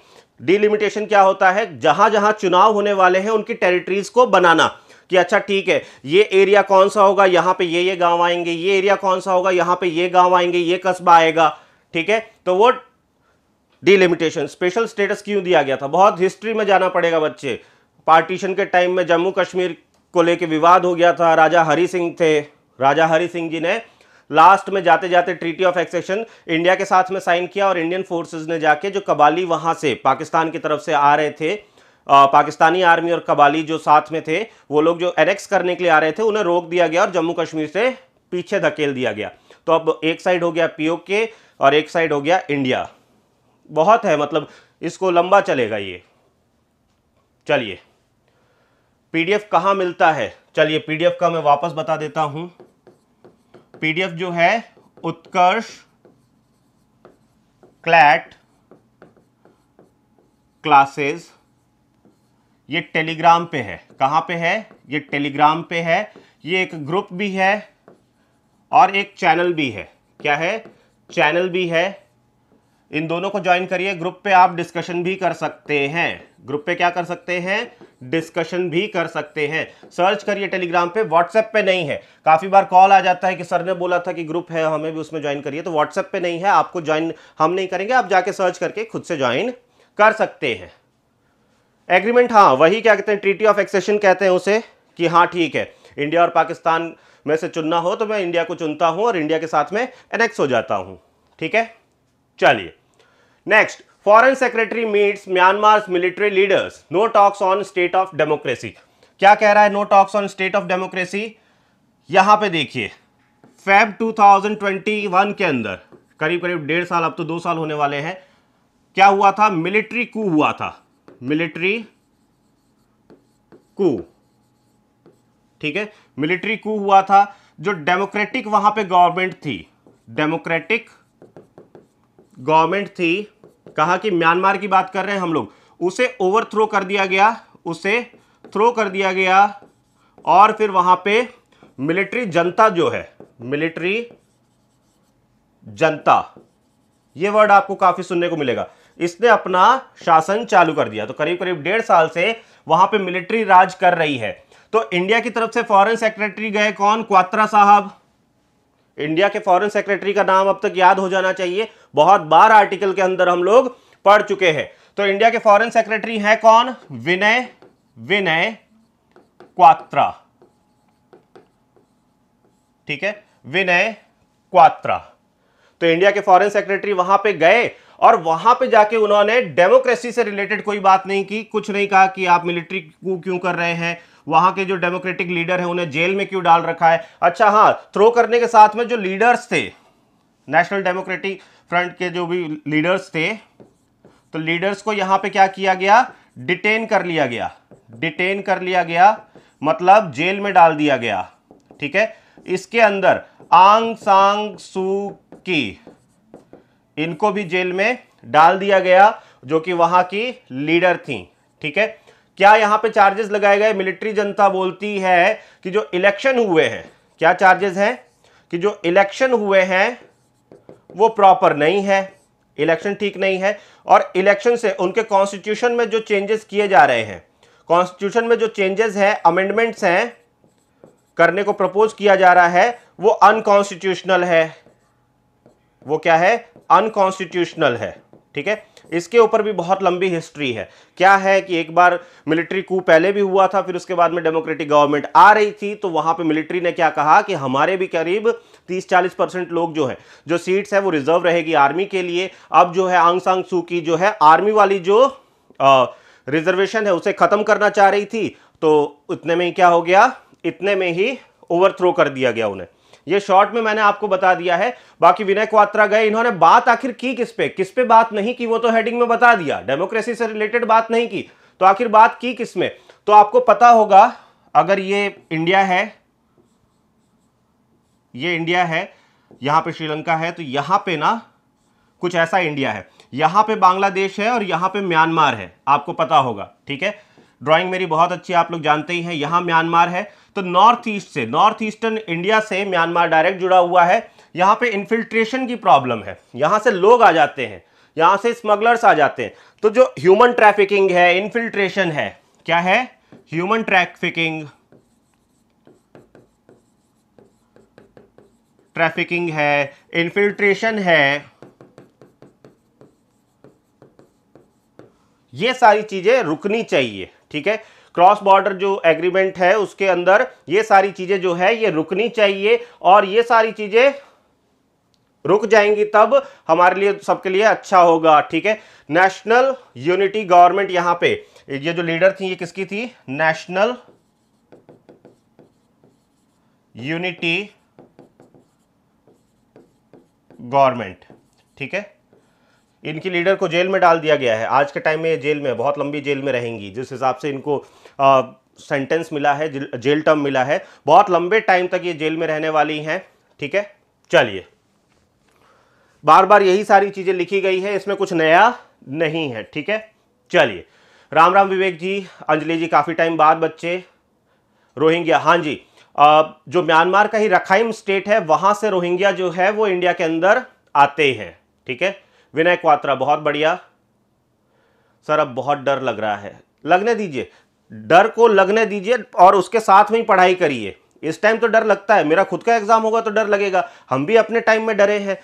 डीलिमिटेशन क्या होता है जहां जहां चुनाव होने वाले हैं उनकी टेरिटरीज को बनाना कि अच्छा ठीक है ये एरिया कौन सा होगा यहां पे ये ये गांव आएंगे ये एरिया कौन सा होगा यहां पे ये गांव आएंगे ये कस्बा आएगा ठीक है तो वो डीलिमिटेशन स्पेशल स्टेटस क्यों दिया गया था बहुत हिस्ट्री में जाना पड़ेगा बच्चे पार्टीशन के टाइम में जम्मू कश्मीर को लेके विवाद हो गया था राजा हरी सिंह थे राजा हरी सिंह जी ने लास्ट में जाते जाते ट्रीटी ऑफ एक्सेशन इंडिया के साथ में साइन किया और इंडियन फोर्सेस ने जाके जो कबाली वहाँ से पाकिस्तान की तरफ से आ रहे थे आ, पाकिस्तानी आर्मी और कबाली जो साथ में थे वो लोग जो एनेक्स करने के लिए आ रहे थे उन्हें रोक दिया गया और जम्मू कश्मीर से पीछे धकेल दिया गया तो अब एक साइड हो गया पीओके और एक साइड हो गया इंडिया बहुत है मतलब इसको लंबा चलेगा ये चलिए पीडीएफ कहाँ मिलता है चलिए पीडीएफ का मैं वापस बता देता हूं पीडीएफ जो है उत्कर्ष क्लैट क्लासेस ये टेलीग्राम पे है कहाँ पे है ये टेलीग्राम पे है ये एक ग्रुप भी है और एक चैनल भी है क्या है चैनल भी है इन दोनों को ज्वाइन करिए ग्रुप पे आप डिस्कशन भी कर सकते हैं ग्रुप पे क्या कर सकते हैं डिस्कशन भी कर सकते हैं सर्च करिए टेलीग्राम पे व्हाट्सएप पे नहीं है काफ़ी बार कॉल आ जाता है कि सर ने बोला था कि ग्रुप है हमें भी उसमें ज्वाइन करिए तो व्हाट्सएप पे नहीं है आपको ज्वाइन हम नहीं करेंगे आप जाके सर्च करके खुद से ज्वाइन कर सकते हैं एग्रीमेंट हाँ वही क्या कहते हैं ट्रीटी ऑफ एक्सेशन कहते हैं उसे कि हाँ ठीक है इंडिया और पाकिस्तान में से चुनना हो तो मैं इंडिया को चुनता हूं और इंडिया के साथ में एनेक्स हो जाता हूँ ठीक है चलिए next foreign secretary meets Myanmar military leaders no talks on state of democracy क्या कह रहा है no talks on state of democracy यहां पे देखिए फेब 2021 के अंदर करीब करीब डेढ़ साल अब तो दो साल होने वाले हैं क्या हुआ था मिलिट्री कू हुआ था मिलिट्री कू ठीक है मिलिट्री कू हुआ था जो डेमोक्रेटिक वहां पे गवर्नमेंट थी डेमोक्रेटिक गवर्नमेंट थी कहा कि म्यांमार की बात कर रहे हैं हम लोग उसे ओवरथ्रो कर दिया गया उसे थ्रो कर दिया गया और फिर वहां पे मिलिट्री जनता जो है मिलिट्री जनता ये वर्ड आपको काफी सुनने को मिलेगा इसने अपना शासन चालू कर दिया तो करीब करीब डेढ़ साल से वहां पे मिलिट्री राज कर रही है तो इंडिया की तरफ से फॉरेन सेक्रेटरी गए कौन क्वात्रा साहब इंडिया के फॉरेन सेक्रेटरी का नाम अब तक याद हो जाना चाहिए बहुत बार आर्टिकल के अंदर हम लोग पढ़ चुके हैं तो इंडिया के फॉरेन सेक्रेटरी हैं कौन विनय विनय क्वात्रा ठीक है विनय क्वात्रा तो इंडिया के फॉरेन सेक्रेटरी वहां पे गए और वहां पे जाके उन्होंने डेमोक्रेसी से रिलेटेड कोई बात नहीं की कुछ नहीं कहा कि आप मिलिट्री को क्यों कर रहे हैं वहां के जो डेमोक्रेटिक लीडर हैं उन्हें जेल में क्यों डाल रखा है अच्छा हाँ थ्रो करने के साथ में जो लीडर्स थे नेशनल डेमोक्रेटिक फ्रंट के जो भी लीडर्स थे तो लीडर्स को यहां पे क्या किया गया डिटेन कर लिया गया डिटेन कर लिया गया मतलब जेल में डाल दिया गया ठीक है इसके अंदर आंग सांग सू की इनको भी जेल में डाल दिया गया जो कि वहां की लीडर थी ठीक है क्या यहां पे चार्जेस लगाए गए मिलिट्री जनता बोलती है कि जो इलेक्शन हुए हैं क्या चार्जेस हैं कि जो इलेक्शन हुए हैं वो प्रॉपर नहीं है इलेक्शन ठीक नहीं है और इलेक्शन से उनके कॉन्स्टिट्यूशन में जो चेंजेस किए जा रहे हैं कॉन्स्टिट्यूशन में जो चेंजेस हैं अमेंडमेंट्स हैं करने को प्रपोज किया जा रहा है वो अनकॉन्स्टिट्यूशनल है वो क्या है अनकॉन्स्टिट्यूशनल है ठीक है इसके ऊपर भी बहुत लंबी हिस्ट्री है क्या है कि एक बार मिलिट्री कू पहले भी हुआ था फिर उसके बाद में डेमोक्रेटिक गवर्नमेंट आ रही थी तो वहां पे मिलिट्री ने क्या कहा कि हमारे भी करीब 30-40 परसेंट लोग जो है जो सीट्स है वो रिजर्व रहेगी आर्मी के लिए अब जो है आंग सांग सू की जो है आर्मी वाली जो रिजर्वेशन है उसे खत्म करना चाह रही थी तो इतने में ही क्या हो गया इतने में ही ओवरथ्रो कर दिया गया उन्हें ये शॉर्ट में मैंने आपको बता दिया है बाकी विनय क्वात्रा गए इन्होंने बात आखिर की किस पे किस पे बात नहीं की वो तो हेडिंग में बता दिया डेमोक्रेसी से रिलेटेड बात नहीं की तो आखिर बात की किस में तो आपको पता होगा अगर ये इंडिया है ये इंडिया है यहां पे श्रीलंका है तो यहां पे ना कुछ ऐसा इंडिया है यहां पे बांग्लादेश है और यहां पे म्यांमार है आपको पता होगा ठीक है ड्राइंग मेरी बहुत अच्छी आप लोग जानते ही हैं यहां म्यांमार है तो नॉर्थ ईस्ट से नॉर्थ ईस्टर्न इंडिया से म्यांमार डायरेक्ट जुड़ा हुआ है यहाँ पे इन्फिल्ट्रेशन की प्रॉब्लम है यहाँ से लोग आ जाते हैं यहाँ से स्मगलर्स आ जाते हैं तो जो ह्यूमन ट्रैफिकिंग है इन्फिल्ट्रेशन है क्या है ह्यूमन ट्रैफिकिंग ट्रैफिकिंग है इन्फिल्ट्रेशन है ये सारी चीजें रुकनी चाहिए ठीक है क्रॉस बॉर्डर जो एग्रीमेंट है उसके अंदर ये सारी चीज़ें जो है ये रुकनी चाहिए और ये सारी चीज़ें रुक जाएंगी तब हमारे लिए सबके लिए अच्छा होगा ठीक है नेशनल यूनिटी गवर्नमेंट यहां पे ये जो लीडर थी ये किसकी थी नेशनल यूनिटी गवर्नमेंट ठीक है इनकी लीडर को जेल में डाल दिया गया है आज के टाइम में ये जेल में बहुत लंबी जेल में रहेंगी जिस हिसाब से इनको सेंटेंस मिला है जेल टर्म मिला है बहुत लंबे टाइम तक ये जेल में रहने वाली हैं ठीक है चलिए बार बार यही सारी चीज़ें लिखी गई है इसमें कुछ नया नहीं है ठीक है चलिए राम राम विवेक जी अंजलि जी काफ़ी टाइम बाद बच्चे रोहिंग्या हाँ जी जो म्यांमार का ही रखाइम स्टेट है वहां से रोहिंग्या जो है वो इंडिया के अंदर आते हैं ठीक है विनय क्वात्रा बहुत बढ़िया सर अब बहुत डर लग रहा है लगने दीजिए डर को लगने दीजिए और उसके साथ में ही पढ़ाई करिए इस टाइम तो डर लगता है मेरा खुद का एग्जाम होगा तो डर लगेगा हम भी अपने टाइम में डरे हैं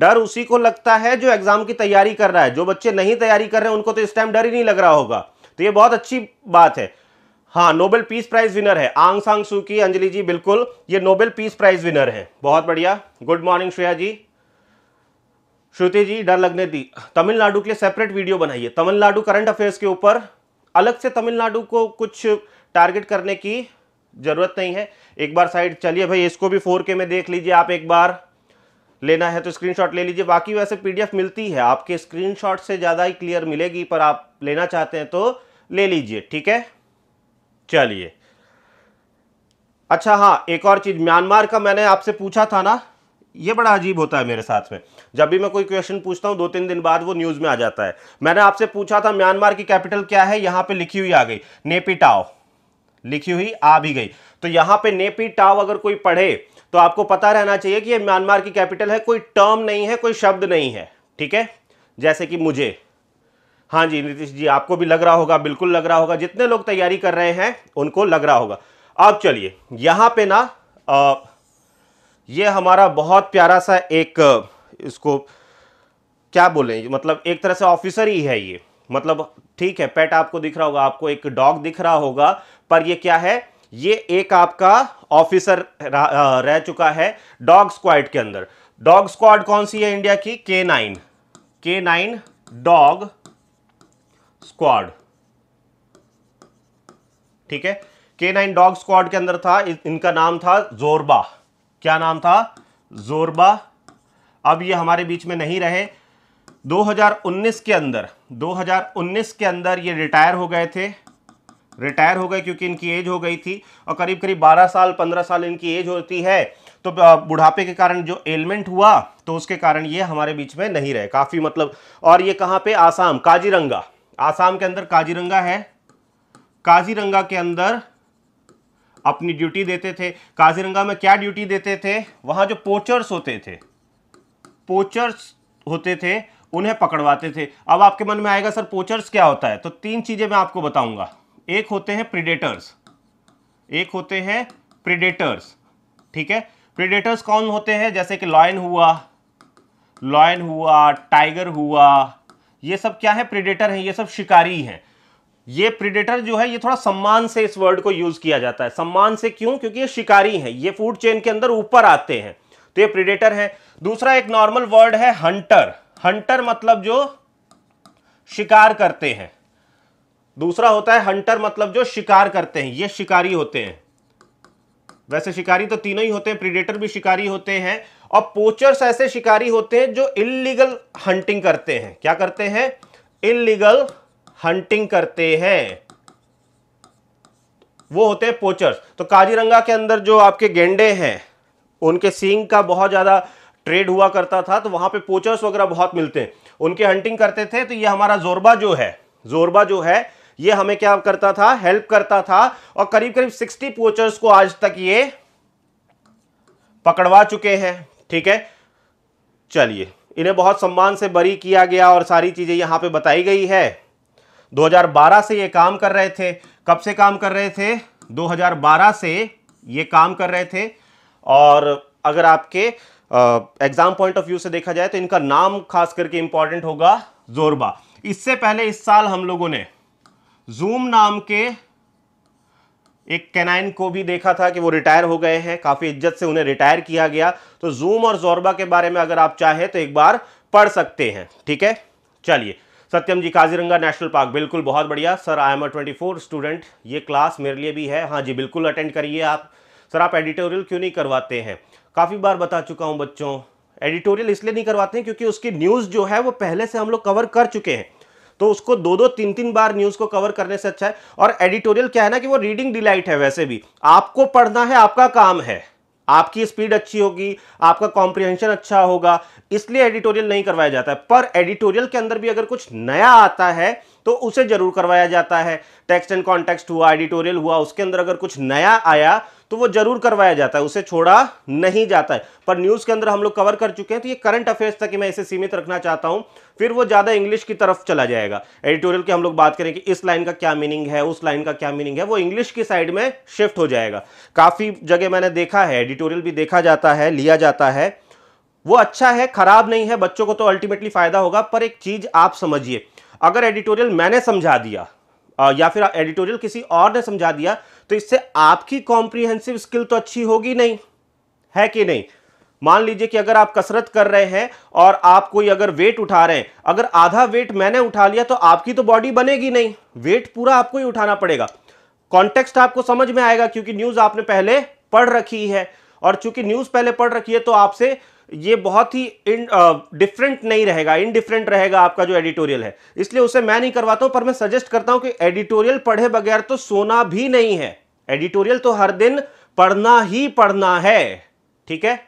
डर उसी को लगता है जो एग्जाम की तैयारी कर रहा है जो बच्चे नहीं तैयारी कर रहे हैं उनको तो इस टाइम डर ही नहीं लग रहा होगा तो ये बहुत अच्छी बात है हाँ नोबेल पीस प्राइज विनर है आंग सांग सू की अंजलि जी बिल्कुल ये नोबेल पीस प्राइज विनर है बहुत बढ़िया गुड मॉर्निंग श्रेया जी श्रुति जी डर लगने दी तमिलनाडु के लिए सेपरेट वीडियो बनाइए तमिलनाडु करंट अफेयर्स के ऊपर अलग से तमिलनाडु को कुछ टारगेट करने की ज़रूरत नहीं है एक बार साइड चलिए भाई इसको भी फोर के में देख लीजिए आप एक बार लेना है तो स्क्रीनशॉट ले लीजिए बाकी वैसे पीडीएफ मिलती है आपके स्क्रीनशॉट से ज़्यादा ही क्लियर मिलेगी पर आप लेना चाहते हैं तो ले लीजिए ठीक है चलिए अच्छा हाँ एक और चीज़ म्यांमार का मैंने आपसे पूछा था ना ये बड़ा अजीब होता है मेरे साथ में जब भी मैं कोई क्वेश्चन पूछता हूं दो तीन दिन बाद वो न्यूज़ में आ जाता है मैंने आपसे पूछा था म्यांमार की कैपिटल क्या है यहां पे लिखी हुई आ गई नेपिटाओ लिखी हुई आ भी गई तो यहां पे नेपी टाव अगर कोई पढ़े तो आपको पता रहना चाहिए कि ये म्यांमार की कैपिटल है कोई टर्म नहीं है कोई शब्द नहीं है ठीक है जैसे कि मुझे हाँ जी नीतीश जी आपको भी लग रहा होगा बिल्कुल लग रहा होगा जितने लोग तैयारी कर रहे हैं उनको लग रहा होगा अब चलिए यहां पे ना आ, ये हमारा बहुत प्यारा सा एक इसको क्या बोलें मतलब एक तरह से ऑफिसर ही है ये मतलब ठीक है पेट आपको दिख रहा होगा आपको एक डॉग दिख रहा होगा पर ये क्या है ये एक आपका ऑफिसर रह चुका है डॉग स्क्वाड के अंदर डॉग स्क्वाड कौन सी है इंडिया की के नाइन के नाइन डॉग स्क्वाड ठीक है के नाइन डॉग स्क्वाड के अंदर था इनका नाम था जोरबा क्या नाम था जोरबा अब ये हमारे बीच में नहीं रहे 2019 के अंदर 2019 के अंदर ये रिटायर हो गए थे रिटायर हो गए क्योंकि इनकी एज हो गई थी और करीब करीब 12 साल 15 साल इनकी एज होती है तो बुढ़ापे के कारण जो एलिमेंट हुआ तो उसके कारण ये हमारे बीच में नहीं रहे काफ़ी मतलब और ये कहाँ पे आसाम काजीरंगा आसाम के अंदर काजीरंगा है काजीरंगा के अंदर अपनी ड्यूटी देते थे काजीरंगा में क्या ड्यूटी देते थे वहाँ जो पोचर्स होते थे पोचर्स होते थे उन्हें पकड़वाते थे अब आपके मन में आएगा सर पोचर्स क्या होता है तो तीन चीज़ें मैं आपको बताऊंगा एक होते हैं प्रिडेटर्स एक होते हैं प्रिडेटर्स ठीक है प्रिडेटर्स कौन होते हैं जैसे कि लॉयन हुआ लॉयन हुआ टाइगर हुआ ये सब क्या है प्रिडेटर हैं ये सब शिकारी हैं ये प्रिडेटर जो है ये थोड़ा सम्मान से इस वर्ड को यूज़ किया जाता है सम्मान से क्यों क्योंकि ये शिकारी हैं ये फूड चेन के अंदर ऊपर आते हैं तो ये प्रीडेटर है दूसरा एक नॉर्मल वर्ड है हंटर हंटर मतलब जो शिकार करते हैं दूसरा होता है हंटर मतलब जो शिकार करते हैं ये शिकारी होते हैं वैसे शिकारी तो तीनों ही होते हैं प्रीडेटर भी शिकारी होते हैं और पोचर्स ऐसे शिकारी होते हैं जो इलीगल हंटिंग करते हैं क्या करते हैं इलीगल हंटिंग करते हैं वो होते हैं पोचर्स तो काजीरंगा के अंदर जो आपके गेंडे हैं उनके सींग का बहुत ज़्यादा ट्रेड हुआ करता था तो वहाँ पे पोचर्स वगैरह बहुत मिलते हैं उनके हंटिंग करते थे तो ये हमारा जोरबा जो है जोरबा जो है ये हमें क्या करता था हेल्प करता था और करीब करीब सिक्सटी पोचर्स को आज तक ये पकड़वा चुके हैं ठीक है चलिए इन्हें बहुत सम्मान से बरी किया गया और सारी चीज़ें यहाँ पर बताई गई है 2012 से ये काम कर रहे थे कब से काम कर रहे थे 2012 से ये काम कर रहे थे और अगर आपके एग्जाम पॉइंट ऑफ व्यू से देखा जाए तो इनका नाम खास करके इंपॉर्टेंट होगा जोरबा इससे पहले इस साल हम लोगों ने जूम नाम के एक कैनाइन को भी देखा था कि वो रिटायर हो गए हैं काफ़ी इज्जत से उन्हें रिटायर किया गया तो जूम और जोरबा के बारे में अगर आप चाहें तो एक बार पढ़ सकते हैं ठीक है चलिए सत्यम जी काजीरंगा नेशनल पार्क बिल्कुल बहुत बढ़िया sir I am a twenty four student ये क्लास मेरे लिए भी है हाँ जी बिल्कुल अटेंड करिए आप सर आप एडिटोरियल क्यों नहीं करवाते हैं काफ़ी बार बता चुका हूँ बच्चों एडिटोरियल इसलिए नहीं करवाते हैं क्योंकि उसकी न्यूज़ जो है वो पहले से हम लोग कवर कर चुके हैं तो उसको दो दो तीन तीन बार न्यूज़ को कवर करने से अच्छा है और एडिटोरियल क्या है ना कि वो रीडिंग डिलाइट है वैसे भी आपको पढ़ना है आपका काम है आपकी स्पीड अच्छी होगी आपका कॉम्प्रिहेंशन अच्छा होगा इसलिए एडिटोरियल नहीं करवाया जाता है पर एडिटोरियल के अंदर भी अगर कुछ नया आता है तो उसे जरूर करवाया जाता है टेक्स्ट एंड कॉन्टेक्स्ट हुआ एडिटोरियल हुआ उसके अंदर अगर कुछ नया आया तो वो जरूर करवाया जाता है उसे छोड़ा नहीं जाता है पर न्यूज़ के अंदर हम लोग कवर कर चुके हैं तो ये करंट अफेयर्स कि मैं इसे सीमित रखना चाहता हूं फिर वो ज़्यादा इंग्लिश की तरफ चला जाएगा एडिटोरियल की हम लोग बात करें कि इस लाइन का क्या मीनिंग है उस लाइन का क्या मीनिंग है वो इंग्लिश की साइड में शिफ्ट हो जाएगा काफ़ी जगह मैंने देखा है एडिटोरियल भी देखा जाता है लिया जाता है वो अच्छा है खराब नहीं है बच्चों को तो अल्टीमेटली फायदा होगा पर एक चीज आप समझिए अगर एडिटोरियल मैंने समझा दिया या फिर एडिटोरियल किसी और ने समझा दिया तो इससे आपकी कॉम्प्रीहेंसिव स्किल तो अच्छी होगी नहीं है कि नहीं मान लीजिए कि अगर आप कसरत कर रहे हैं और आप कोई अगर वेट उठा रहे हैं अगर आधा वेट मैंने उठा लिया तो आपकी तो बॉडी बनेगी नहीं वेट पूरा आपको ही उठाना पड़ेगा कॉन्टेक्स्ट आपको समझ में आएगा क्योंकि न्यूज़ आपने पहले पढ़ रखी है और चूंकि न्यूज़ पहले पढ़ रखी है तो आपसे ये बहुत ही इन डिफरेंट नहीं रहेगा इनडिफरेंट रहेगा आपका जो एडिटोरियल है इसलिए उसे मैं नहीं करवाता हूं पर मैं सजेस्ट करता हूं कि एडिटोरियल पढ़े बगैर तो सोना भी नहीं है एडिटोरियल तो हर दिन पढ़ना ही पढ़ना है ठीक है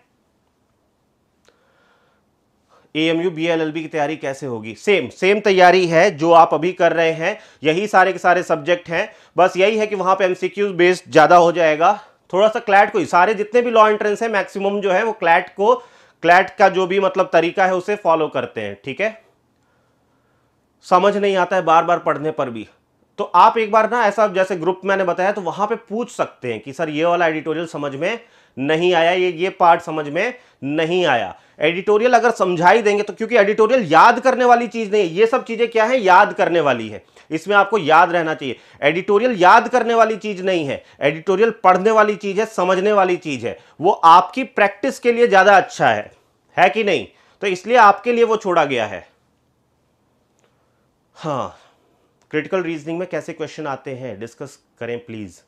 एएमयू बीएलएलबी की तैयारी कैसे होगी सेम सेम तैयारी है जो आप अभी कर रहे हैं यही सारे के सारे सब्जेक्ट हैं बस यही है कि वहां पे एमसीक्यू बेस्ड ज़्यादा हो जाएगा थोड़ा सा क्लैट को सारे जितने भी लॉ एंट्रेंस है मैक्सिमम जो है वो क्लैट को क्लैट का जो भी मतलब तरीका है उसे फॉलो करते हैं ठीक है समझ नहीं आता है बार बार पढ़ने पर भी तो आप एक बार ना ऐसा जैसे ग्रुप मैंने बताया तो वहां पे पूछ सकते हैं कि सर ये वाला एडिटोरियल समझ में नहीं आया ये ये पार्ट समझ में नहीं आया एडिटोरियल अगर समझाई देंगे तो क्योंकि एडिटोरियल याद करने वाली चीज नहीं है ये सब चीजें क्या है याद करने वाली है इसमें आपको याद रहना चाहिए एडिटोरियल याद करने वाली चीज नहीं है एडिटोरियल पढ़ने वाली चीज है समझने वाली चीज है वो आपकी प्रैक्टिस के लिए ज्यादा अच्छा है है कि नहीं तो इसलिए आपके लिए वो छोड़ा गया है हाँ क्रिटिकल रीजनिंग में कैसे क्वेश्चन आते हैं डिस्कस करें प्लीज़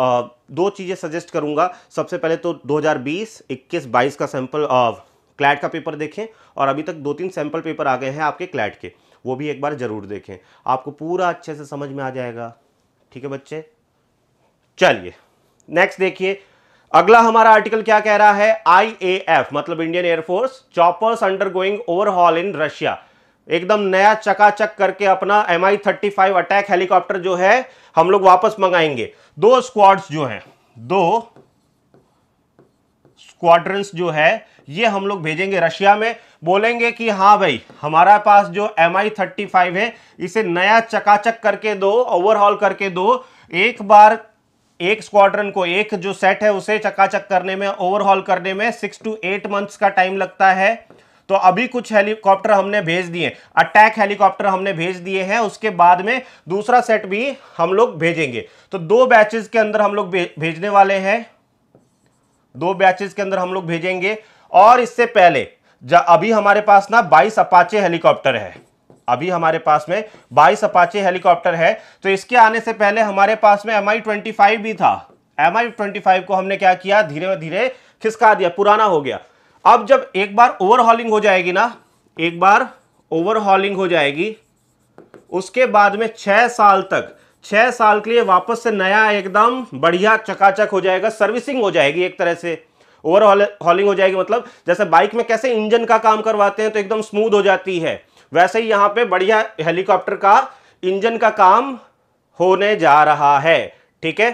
Uh, दो चीज़ें सजेस्ट करूंगा सबसे पहले तो 2020, 21, 22 का सैंपल क्लैट uh, का पेपर देखें और अभी तक दो तीन सैंपल पेपर आ गए हैं आपके क्लैट के वो भी एक बार ज़रूर देखें आपको पूरा अच्छे से समझ में आ जाएगा ठीक है बच्चे चलिए नेक्स्ट देखिए अगला हमारा आर्टिकल क्या कह रहा है आईएएफ मतलब Indian air force choppers undergoing overhaul in Russia एकदम नया चकाचक करके अपना M I thirty five attack helicopter जो है हम लोग वापस मंगाएंगे दो स्क्वाड्स जो हैं दो क्वाड्रेंट्स जो है ये हम लोग भेजेंगे रशिया में बोलेंगे कि हाँ भाई हमारा पास जो एम आई थर्टी फाइव है इसे नया चकाचक करके दो ओवरहॉल करके दो एक बार एक स्क्वाड्रन को एक जो सेट है उसे चकाचक करने में ओवरहॉल करने में सिक्स टू एट मंथ्स का टाइम लगता है तो अभी कुछ हेलीकॉप्टर हमने भेज दिए अटैक हेलीकॉप्टर हमने भेज दिए हैं उसके बाद में दूसरा सेट भी हम लोग भेजेंगे तो दो बैचेस के अंदर हम लोग भेजने वाले हैं दो बैचेस के अंदर हम लोग भेजेंगे और इससे पहले अभी हमारे पास ना 22 अपाचे हेलीकॉप्टर है अभी हमारे पास में 22 अपाचे हेलीकॉप्टर है तो इसके आने से पहले हमारे पास में एम आई भी था एम आई को हमने क्या किया धीरे धीरे खिसका दिया पुराना हो गया अब जब एक बार ओवरहॉलिंग हो जाएगी ना एक बार ओवरहॉलिंग हो जाएगी उसके बाद में छह साल तक छह साल के लिए वापस से नया एकदम बढ़िया चकाचक हो जाएगा सर्विसिंग हो जाएगी एक तरह से ओवर हॉलिंग हो जाएगी मतलब जैसे बाइक में कैसे इंजन का काम करवाते हैं तो एकदम स्मूथ हो जाती है वैसे ही यहां पे बढ़िया हेलीकॉप्टर का इंजन का काम होने जा रहा है ठीक है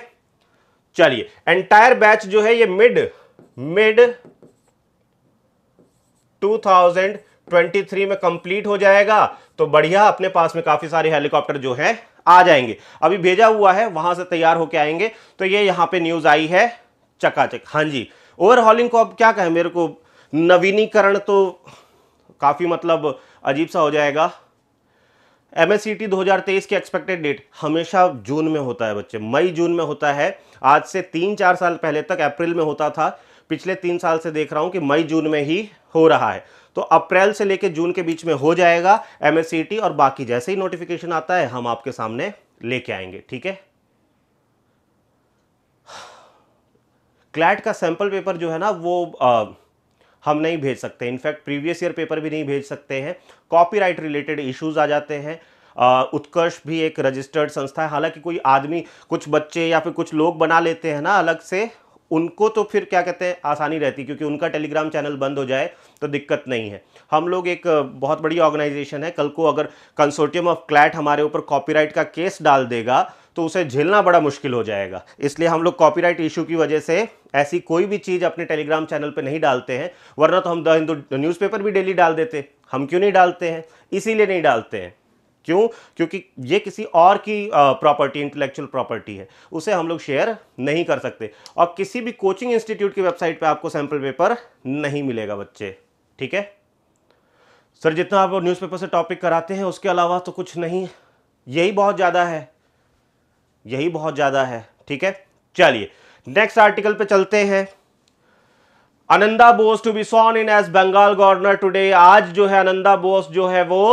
चलिए एंटायर बैच जो है ये मिड मिड 2023 में कंप्लीट हो जाएगा तो बढ़िया अपने पास में काफी सारे हेलीकॉप्टर जो है आ जाएंगे अभी भेजा हुआ है वहां से तैयार होकर आएंगे तो ये यहाँ पे न्यूज आई है चकाचक हाँ जी ओवरहॉलिंग को अब क्या कहें मेरे को नवीनीकरण तो काफ़ी मतलब अजीब सा हो जाएगा एम एस 2023 की एक्सपेक्टेड डेट हमेशा जून में होता है बच्चे मई जून में होता है आज से तीन चार साल पहले तक अप्रैल में होता था पिछले तीन साल से देख रहा हूं कि मई जून में ही हो रहा है तो अप्रैल से लेकर जून के बीच में हो जाएगा एम और बाकी जैसे ही नोटिफिकेशन आता है हम आपके सामने लेके आएंगे ठीक है क्लैट का सैंपल पेपर जो है ना वो आ, हम नहीं भेज सकते इनफैक्ट प्रीवियस ईयर पेपर भी नहीं भेज सकते हैं कॉपीराइट रिलेटेड इश्यूज आ जाते हैं उत्कर्ष भी एक रजिस्टर्ड संस्था है हालांकि कोई आदमी कुछ बच्चे या फिर कुछ लोग बना लेते हैं ना अलग से उनको तो फिर क्या कहते हैं आसानी रहती क्योंकि उनका टेलीग्राम चैनल बंद हो जाए तो दिक्कत नहीं है हम लोग एक बहुत बड़ी ऑर्गेनाइजेशन है कल को अगर कंसोर्टियम ऑफ क्लैट हमारे ऊपर कॉपीराइट का केस डाल देगा तो उसे झेलना बड़ा मुश्किल हो जाएगा इसलिए हम लोग कॉपीराइट इशू की वजह से ऐसी कोई भी चीज़ अपने टेलीग्राम चैनल पर नहीं डालते हैं वरना तो हम द हिंदू न्यूज़पेपर भी डेली डाल देते हम क्यों नहीं डालते हैं इसीलिए नहीं डालते हैं क्यों क्योंकि ये किसी और की प्रॉपर्टी इंटेलेक्चुअल प्रॉपर्टी है उसे हम लोग शेयर नहीं कर सकते और किसी भी कोचिंग इंस्टीट्यूट की वेबसाइट पे आपको सैंपल पेपर नहीं मिलेगा बच्चे ठीक है सर जितना आप न्यूज़पेपर से टॉपिक कराते हैं उसके अलावा तो कुछ नहीं यही बहुत ज़्यादा है यही बहुत ज़्यादा है ठीक है चलिए नेक्स्ट आर्टिकल पर चलते हैं Ananda Bose to be sworn in as Bengal governor today आज जो है अनंदा बोस जो है वो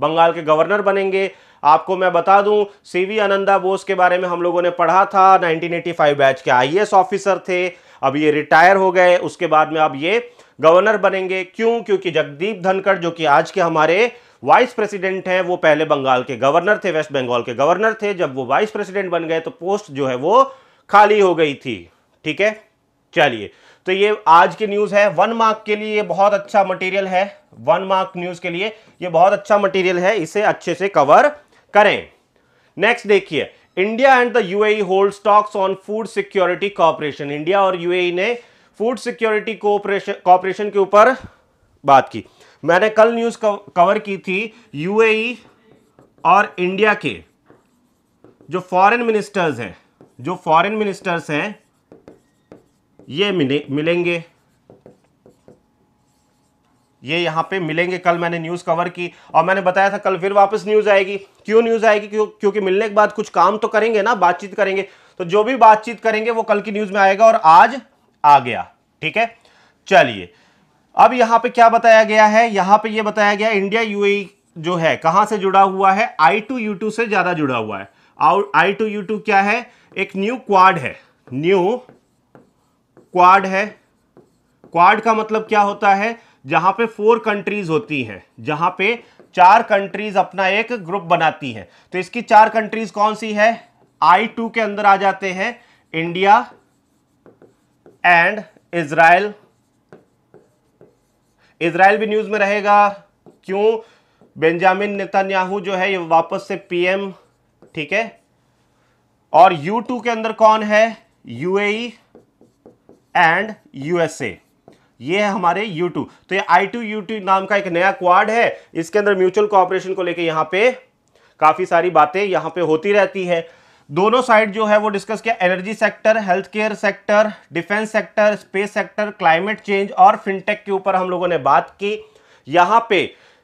बंगाल के गवर्नर बनेंगे आपको मैं बता दूं सीवी आनंदा बोस के बारे में हम लोगों ने पढ़ा था 1985 बैच के आईएएस ऑफिसर थे अब ये रिटायर हो गए उसके बाद में अब ये गवर्नर बनेंगे क्यों क्योंकि जगदीप धनखड़ जो कि आज के हमारे वाइस प्रेसिडेंट हैं वो पहले बंगाल के गवर्नर थे वेस्ट बंगाल के गवर्नर थे जब वो वाइस प्रेसिडेंट बन गए तो पोस्ट जो है वो खाली हो गई थी ठीक है चलिए तो ये आज की न्यूज़ है वन मार्क के लिए ये बहुत अच्छा मटेरियल है वन मार्क न्यूज़ के लिए ये बहुत अच्छा मटेरियल है इसे अच्छे से कवर करें नेक्स्ट देखिए India and the UAE hold talks on food security cooperation India और यूएई e ने फूड सिक्योरिटी कॉपरेशन के ऊपर बात की मैंने कल न्यूज़ कवर की थी यूएई e और इंडिया के जो फॉरेन मिनिस्टर्स हैं जो फॉरेन मिनिस्टर्स हैं ये मिले मिलेंगे ये यहां पे मिलेंगे कल मैंने न्यूज़ कवर की और मैंने बताया था कल फिर वापस न्यूज़ आएगी क्यों न्यूज़ आएगी क्यों क्योंकि मिलने के बाद कुछ काम तो करेंगे ना बातचीत करेंगे तो जो भी बातचीत करेंगे वो कल की न्यूज़ में आएगा और आज आ गया ठीक है चलिए अब यहां पे क्या बताया गया है यहां पे ये बताया गया इंडिया यूएई e जो है कहां से जुड़ा हुआ है आई टू यू टू से ज़्यादा जुड़ा हुआ है आई टू यू टू क्या है एक न्यू क्वाड है न्यू क्वाड है क्वाड का मतलब क्या होता है जहां पे फोर कंट्रीज होती हैं जहां पे चार कंट्रीज अपना एक ग्रुप बनाती हैं तो इसकी चार कंट्रीज कौन सी है आई टू के अंदर आ जाते हैं इंडिया एंड इसराइल इजराइल भी न्यूज में रहेगा क्यों बेंजामिन नेतन्याहू जो है ये वापस से पीएम ठीक है और यू टू के अंदर कौन है यूएई एंड यूएसए ये है हमारे U2 तो ये I2 U2 नाम का एक नया क्वाड है इसके अंदर म्यूचुअल कॉपरेशन को लेके यहां पे काफ़ी सारी बातें यहां पे होती रहती है दोनों साइड जो है वो डिस्कस किया energy sector health care sector defence sector space sector climate change और फिनटेक के ऊपर हम लोगों ने बात की यहाँ पे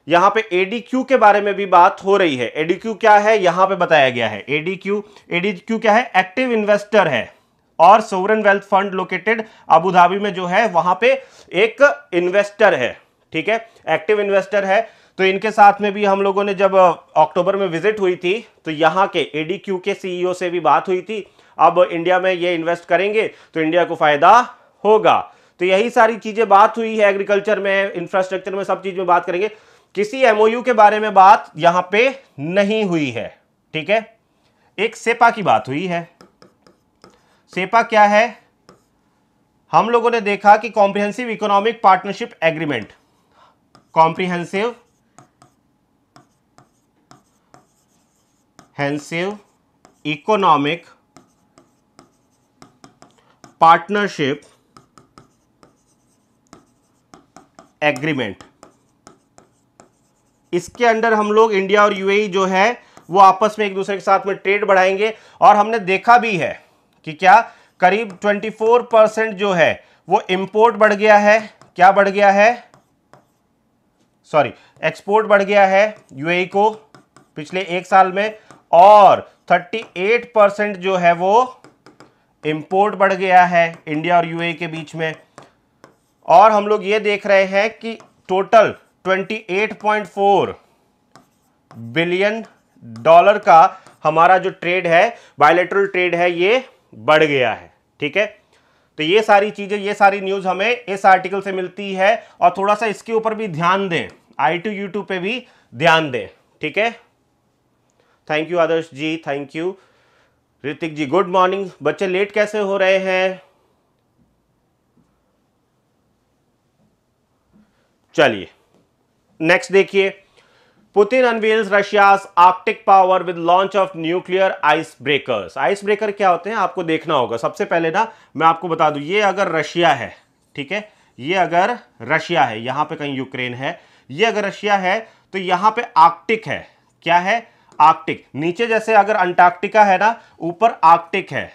यहाँ पे एडीक्यू के बारे में भी बात हो रही है एडीक्यू क्या है यहां पे बताया गया है एडीक्यू एडीक्यू क्या है एक्टिव इन्वेस्टर है और sovereign wealth fund located Abu में जो है वहां पे एक इन्वेस्टर है ठीक है एक्टिव इन्वेस्टर है तो इनके साथ में भी हम लोगों ने जब अक्टूबर में विजिट हुई थी तो यहाँ के एडीक्यू के सीईओ e से भी बात हुई थी अब इंडिया में ये इन्वेस्ट करेंगे तो इंडिया को फायदा होगा तो यही सारी चीजें बात हुई है एग्रीकल्चर में इंफ्रास्ट्रक्चर में सब चीज में बात करेंगे किसी एमओयू के बारे में बात यहां पे नहीं हुई है ठीक है एक सेपा की बात हुई है सेपा क्या है हम लोगों ने देखा कि comprehensive economic partnership agreement comprehensive hensive economic partnership agreement इसके अंडर हम लोग इंडिया और यूएई जो है वो आपस में एक दूसरे के साथ में ट्रेड बढ़ाएंगे और हमने देखा भी है कि क्या करीब 24 परसेंट जो है वो इंपोर्ट बढ़ गया है क्या बढ़ गया है सॉरी एक्सपोर्ट बढ़ गया है यूएई को पिछले एक साल में और 38 परसेंट जो है वो इंपोर्ट बढ़ गया है इंडिया और यूएई के बीच में और हम लोग ये देख रहे हैं कि टोटल 28.4 बिलियन डॉलर का हमारा जो ट्रेड है बायोलेट्रल ट्रेड है ये बढ़ गया है ठीक है तो ये सारी चीज़ें ये सारी न्यूज़ हमें इस आर्टिकल से मिलती है और थोड़ा सा इसके ऊपर भी ध्यान दें आई टू यू पे भी ध्यान दें ठीक है thank you Adarsh ji thank you Hrithik ji good morning बच्चे लेट कैसे हो रहे हैं चलिए नेक्स्ट देखिए Putin Arctic power with launch of nuclear ice nuclear icebreaker क्या होते हैं आपको देखना होगा सबसे पहले ना मैं आपको बता दूं ये अगर रशिया है ठीक है ये अगर रशिया है यहां पे कहीं यूक्रेन है ये अगर रशिया है तो यहां पे आर्कटिक है क्या है आर्कटिक नीचे जैसे अगर अंटार्कटिका है ना ऊपर आर्कटिक है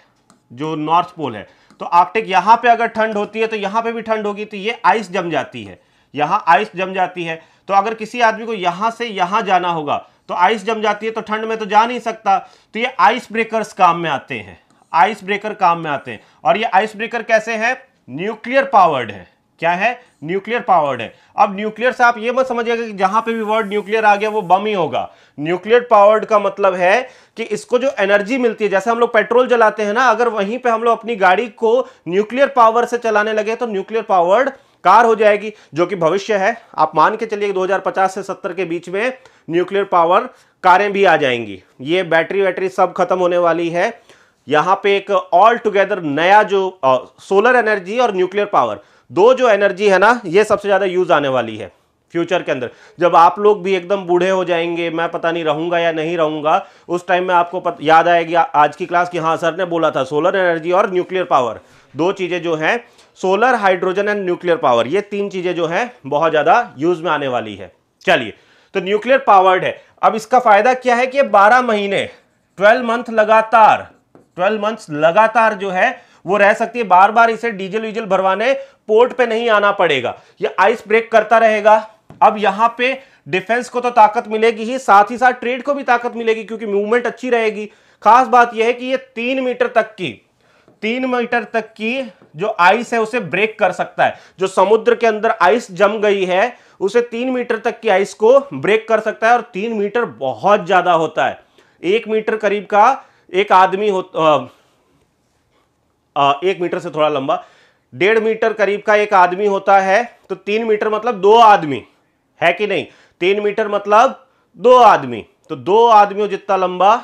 जो नॉर्थ पोल है तो आर्कटिक यहां पे अगर ठंड होती है तो यहां पे भी ठंड होगी तो ये आइस जम जाती है यहां आइस जम जाती है तो अगर किसी आदमी को यहां से यहां जाना होगा तो आइस जम जाती है तो ठंड में तो जा नहीं सकता तो ये आइस ब्रेकर्स काम में आते हैं आइस ब्रेकर काम में आते हैं और ये आइस ब्रेकर कैसे है न्यूक्लियर पावर्ड है क्या है न्यूक्लियर पावर्ड है अब न्यूक्लियर से आप ये मत समझिएगा कि जहां पे भी वर्ड न्यूक्लियर आ गया वो बम ही होगा न्यूक्लियर पावर्ड का मतलब है कि इसको जो एनर्जी मिलती है जैसे हम लोग पेट्रोल जलाते हैं ना अगर वहीं पे हम लोग अपनी गाड़ी को न्यूक्लियर पावर से चलाने लगे तो न्यूक्लियर पावर्ड कार हो जाएगी जो कि भविष्य है आप मान के चलिए 2050 से 70 के बीच में न्यूक्लियर पावर कारें भी आ जाएंगी ये बैटरी वैटरी सब खत्म होने वाली है यहां पे एक ऑल टुगेदर नया जो आ, सोलर एनर्जी और न्यूक्लियर पावर दो जो एनर्जी है ना ये सबसे ज़्यादा यूज़ आने वाली है फ्यूचर के अंदर जब आप लोग भी एकदम बूढ़े हो जाएंगे मैं पता नहीं रहूंगा या नहीं रहूंगा उस टाइम में आपको याद आएगी आज की क्लास की हाँ सर ने बोला था सोलर एनर्जी और न्यूक्लियर पावर दो चीज़ें जो हैं solar hydrogen and nuclear power ये तीन चीजें जो है बहुत ज्यादा यूज में आने वाली है चलिए तो न्यूक्लियर पावर्ड है अब इसका फायदा क्या है कि बारह महीने ट्वेल्व मंथ लगातार ट्वेल्व मंथ्स लगातार जो है वो रह सकती है बार बार इसे डीजल वीजल भरवाने पोर्ट पे नहीं आना पड़ेगा ये आइस ब्रेक करता रहेगा अब यहां पे डिफेंस को तो ताकत मिलेगी ही साथ ही साथ ट्रेड को भी ताकत मिलेगी क्योंकि मूवमेंट अच्छी रहेगी खास बात यह है कि ये तीन मीटर तक की तीन मीटर तक की जो आइस है उसे ब्रेक कर सकता है जो समुद्र के अंदर आइस जम गई है उसे तीन मीटर तक की आइस को ब्रेक कर सकता है और तीन मीटर बहुत ज्यादा होता है एक मीटर करीब का एक आदमी हो आ, आ, एक मीटर से थोड़ा लंबा डेढ़ मीटर करीब का एक आदमी होता है तो तीन मीटर मतलब दो आदमी है कि नहीं तीन मीटर मतलब दो आदमी तो दो आदमियों जितना लंबा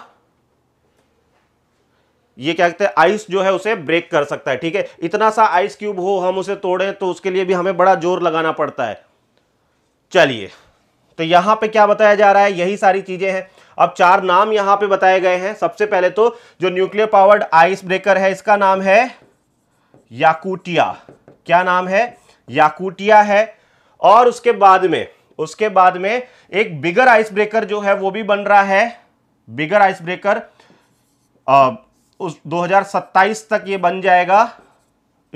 ये क्या कहते हैं आइस जो है उसे ब्रेक कर सकता है ठीक है इतना सा आइस क्यूब हो हम उसे तोड़ें तो उसके लिए भी हमें बड़ा जोर लगाना पड़ता है चलिए तो यहां पे क्या बताया जा रहा है यही सारी चीजें हैं अब चार नाम यहां पे बताए गए हैं सबसे पहले तो जो न्यूक्लियर पावर्ड आइस ब्रेकर है इसका नाम है याकूटिया क्या नाम है याकूटिया है और उसके बाद में उसके बाद में एक बिगर आइस ब्रेकर जो है वो भी बन रहा है बिगर आइस ब्रेकर उस 2027 तक ये बन जाएगा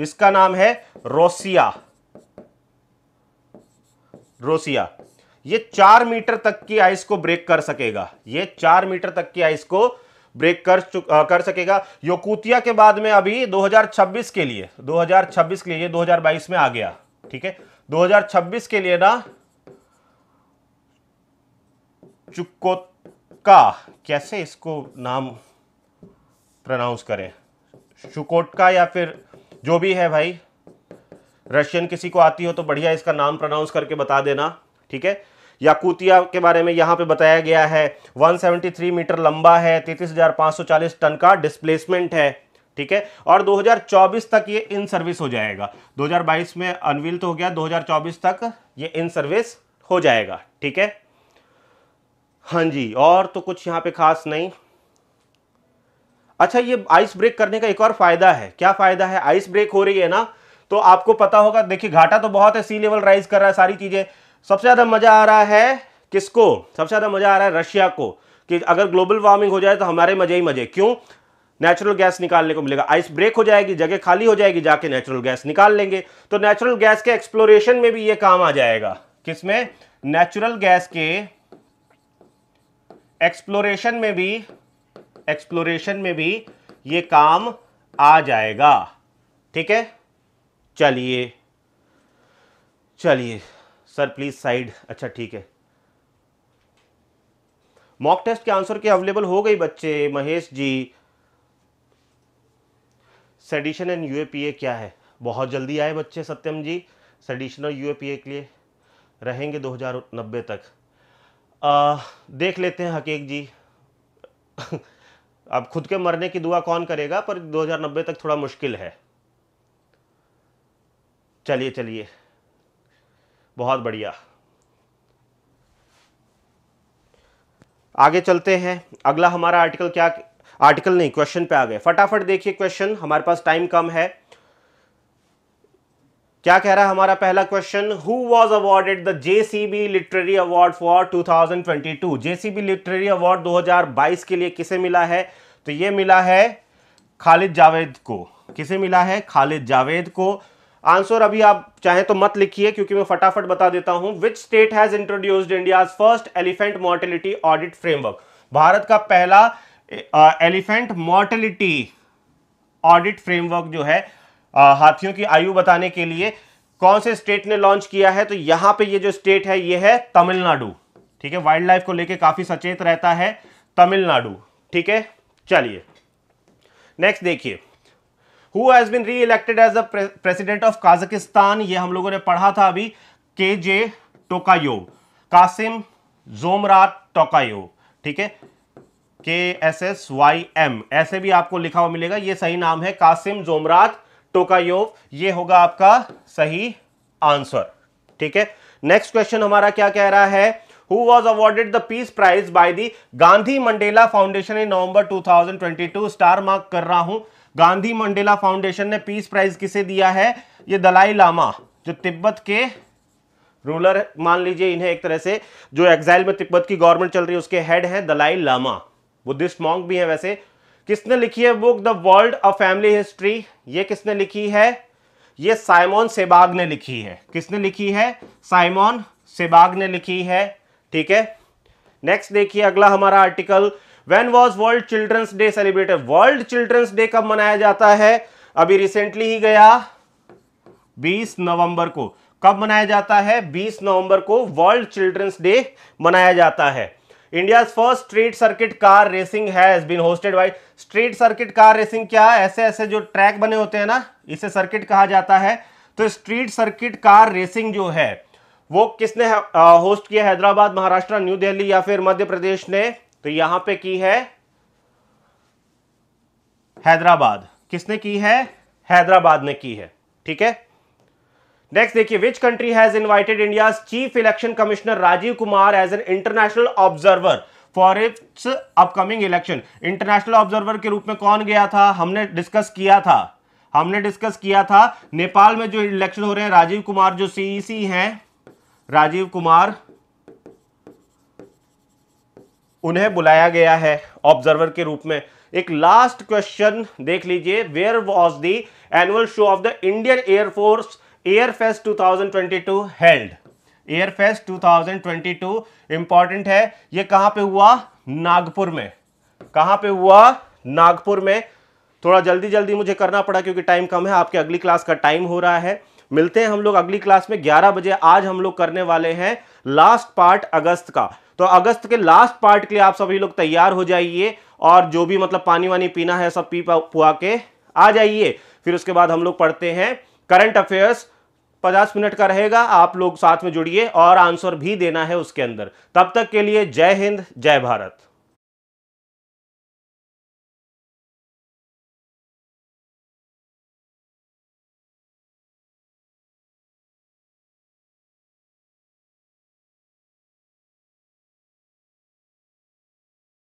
इसका नाम है रोसिया रोसिया ये चार मीटर तक की आइस को ब्रेक कर सकेगा ये चार मीटर तक की आइस को ब्रेक कर आ, कर सकेगा योकूतिया के बाद में अभी 2026 के लिए 2026 के लिए ये 2022 में आ गया ठीक है 2026 के लिए ना चुकोत्का कैसे इसको नाम प्रनाउंस करें शुकोटका या फिर जो भी है भाई रशियन किसी को आती हो तो बढ़िया इसका नाम प्रनाउंस करके बता देना ठीक है याकूतिया के बारे में यहाँ पे बताया गया है 173 मीटर लंबा है 33,540 टन का डिस्प्लेसमेंट है ठीक है और 2024 तक ये इन सर्विस हो जाएगा 2022 में अनवील तो हो गया 2024 तक ये इन सर्विस हो जाएगा ठीक है हाँ जी और तो कुछ यहाँ पे खास नहीं अच्छा ये आइस ब्रेक करने का एक और फायदा है क्या फायदा है आइस ब्रेक हो रही है ना तो आपको पता होगा देखिए घाटा तो बहुत है सी लेवल राइज कर रहा है सारी चीजें सबसे ज्यादा मजा आ रहा है किसको सबसे ज्यादा मजा आ रहा है रशिया को कि अगर ग्लोबल वार्मिंग हो जाए तो हमारे मजे ही मजे क्यों नेचुरल गैस निकालने को मिलेगा आइस ब्रेक हो जाएगी जगह खाली हो जाएगी जाके नेचुरल गैस निकाल लेंगे तो नेचुरल गैस के एक्सप्लोरेशन में भी ये काम आ जाएगा किसमें नेचुरल गैस के एक्सप्लोरेशन में भी एक्सप्लोरेशन में भी ये काम आ जाएगा ठीक है चलिए चलिए सर प्लीज़ साइड अच्छा ठीक है मॉक टेस्ट के आंसर के अवेलेबल हो गई बच्चे Mahesh ji sedition and UAPA क्या है बहुत जल्दी आए बच्चे सत्यम जी सेडिशन और यूएपीए के लिए रहेंगे 2090 तक आ, देख लेते हैं हकीक जी अब खुद के मरने की दुआ कौन करेगा पर 2090 तक थोड़ा मुश्किल है चलिए चलिए बहुत बढ़िया आगे चलते हैं अगला हमारा आर्टिकल क्या आर्टिकल नहीं क्वेश्चन पे आ गए फटाफट देखिए क्वेश्चन हमारे पास टाइम कम है क्या कह रहा है हमारा पहला question who was awarded the JCB literary award for 2022 JCB literary award 2022 के लिए किसे मिला है तो ये मिला है खालिद जावेद को किसे मिला है खालिद जावेद को आंसर अभी आप चाहे तो मत लिखिए क्योंकि मैं फटाफट बता देता हूं which state has introduced India first elephant mortality audit framework Bharat का पहला एलिफेंट मोर्टेलिटी ऑडिट फ्रेमवर्क जो है हाथियों की आयु बताने के लिए कौन से स्टेट ने लॉन्च किया है तो यहां पे ये जो स्टेट है ये है तमिलनाडु ठीक है वाइल्ड लाइफ को लेके काफी सचेत रहता है तमिलनाडु ठीक है चलिए नेक्स्ट देखिए who has been re elected as a president of Kazakhstan ये हम लोगों ने पढ़ा था अभी के जे टोकायो कासिम जोमरात टोकायो ठीक है के एस एस वाई एम ऐसे भी आपको लिखा हुआ मिलेगा ये सही नाम है कासिम जोमरात टोकायोव ये होगा आपका सही आंसर ठीक है नेक्स्ट क्वेश्चन हमारा क्या कह रहा है who was awarded the peace prize by the Gandhi Mandela foundation in November 2022 star mark कर रहा हूं गांधी मंडेला फाउंडेशन ने पीस प्राइज किसे दिया है ये दलाई लामा जो तिब्बत के रूलर मान लीजिए इन्हें एक तरह से जो एग्जाइल में तिब्बत की गवर्नमेंट चल रही है उसके हेड हैं दलाई लामा बुद्धिस्ट मॉन्ग भी हैं वैसे किसने लिखी है book the world a family history ये किसने लिखी है ये साइमोन सेबाग ने लिखी है किसने लिखी है साइमोन सेबाग ने लिखी है ठीक है नेक्स्ट देखिए अगला हमारा article when was world children's day celebrated world children's day कब मनाया जाता है अभी रिसेंटली ही गया 20 नवंबर को कब मनाया जाता है 20 नवंबर को वर्ल्ड चिल्ड्रंस डे मनाया जाता है India's first street circuit car racing has been hosted by street circuit car racing क्या है ऐसे ऐसे जो ट्रैक बने होते हैं ना इसे सर्किट कहा जाता है तो स्ट्रीट सर्किट कार रेसिंग जो है वो किसने होस्ट किया हैदराबाद महाराष्ट्र न्यू दिल्ली या फिर मध्य प्रदेश ने तो यहां पे की है हैदराबाद किसने की है हैदराबाद ने की है ठीक है नेक्स्ट देखिए which country has invited India chief election commissioner Rajiv Kumar as an international observer for its upcoming election international observer के रूप में कौन गया था हमने डिस्कस किया था हमने डिस्कस किया था नेपाल में जो इलेक्शन हो रहे हैं राजीव कुमार जो सीईसी e हैं राजीव कुमार उन्हें बुलाया गया है ऑब्जर्वर के रूप में एक लास्ट क्वेश्चन देख लीजिए where was the annual show of the Indian air force air fest two held twenty two important है ये कहां पे हुआ नागपुर में कहां पे हुआ नागपुर में थोड़ा जल्दी जल्दी मुझे करना पड़ा क्योंकि टाइम कम है आपके अगली क्लास का टाइम हो रहा है मिलते हैं हम लोग अगली क्लास में 11 बजे आज हम लोग करने वाले हैं लास्ट पार्ट अगस्त का तो अगस्त के लास्ट पार्ट के लिए आप सभी लोग तैयार हो जाइए और जो भी मतलब पानी वानी पीना है सब पी पुआ के आ जाइए फिर उसके बाद हम लोग पढ़ते हैं करंट अफेयर्स पचास मिनट का रहेगा आप लोग साथ में जुड़िए और आंसर भी देना है उसके अंदर तब तक के लिए जय हिंद जय भारत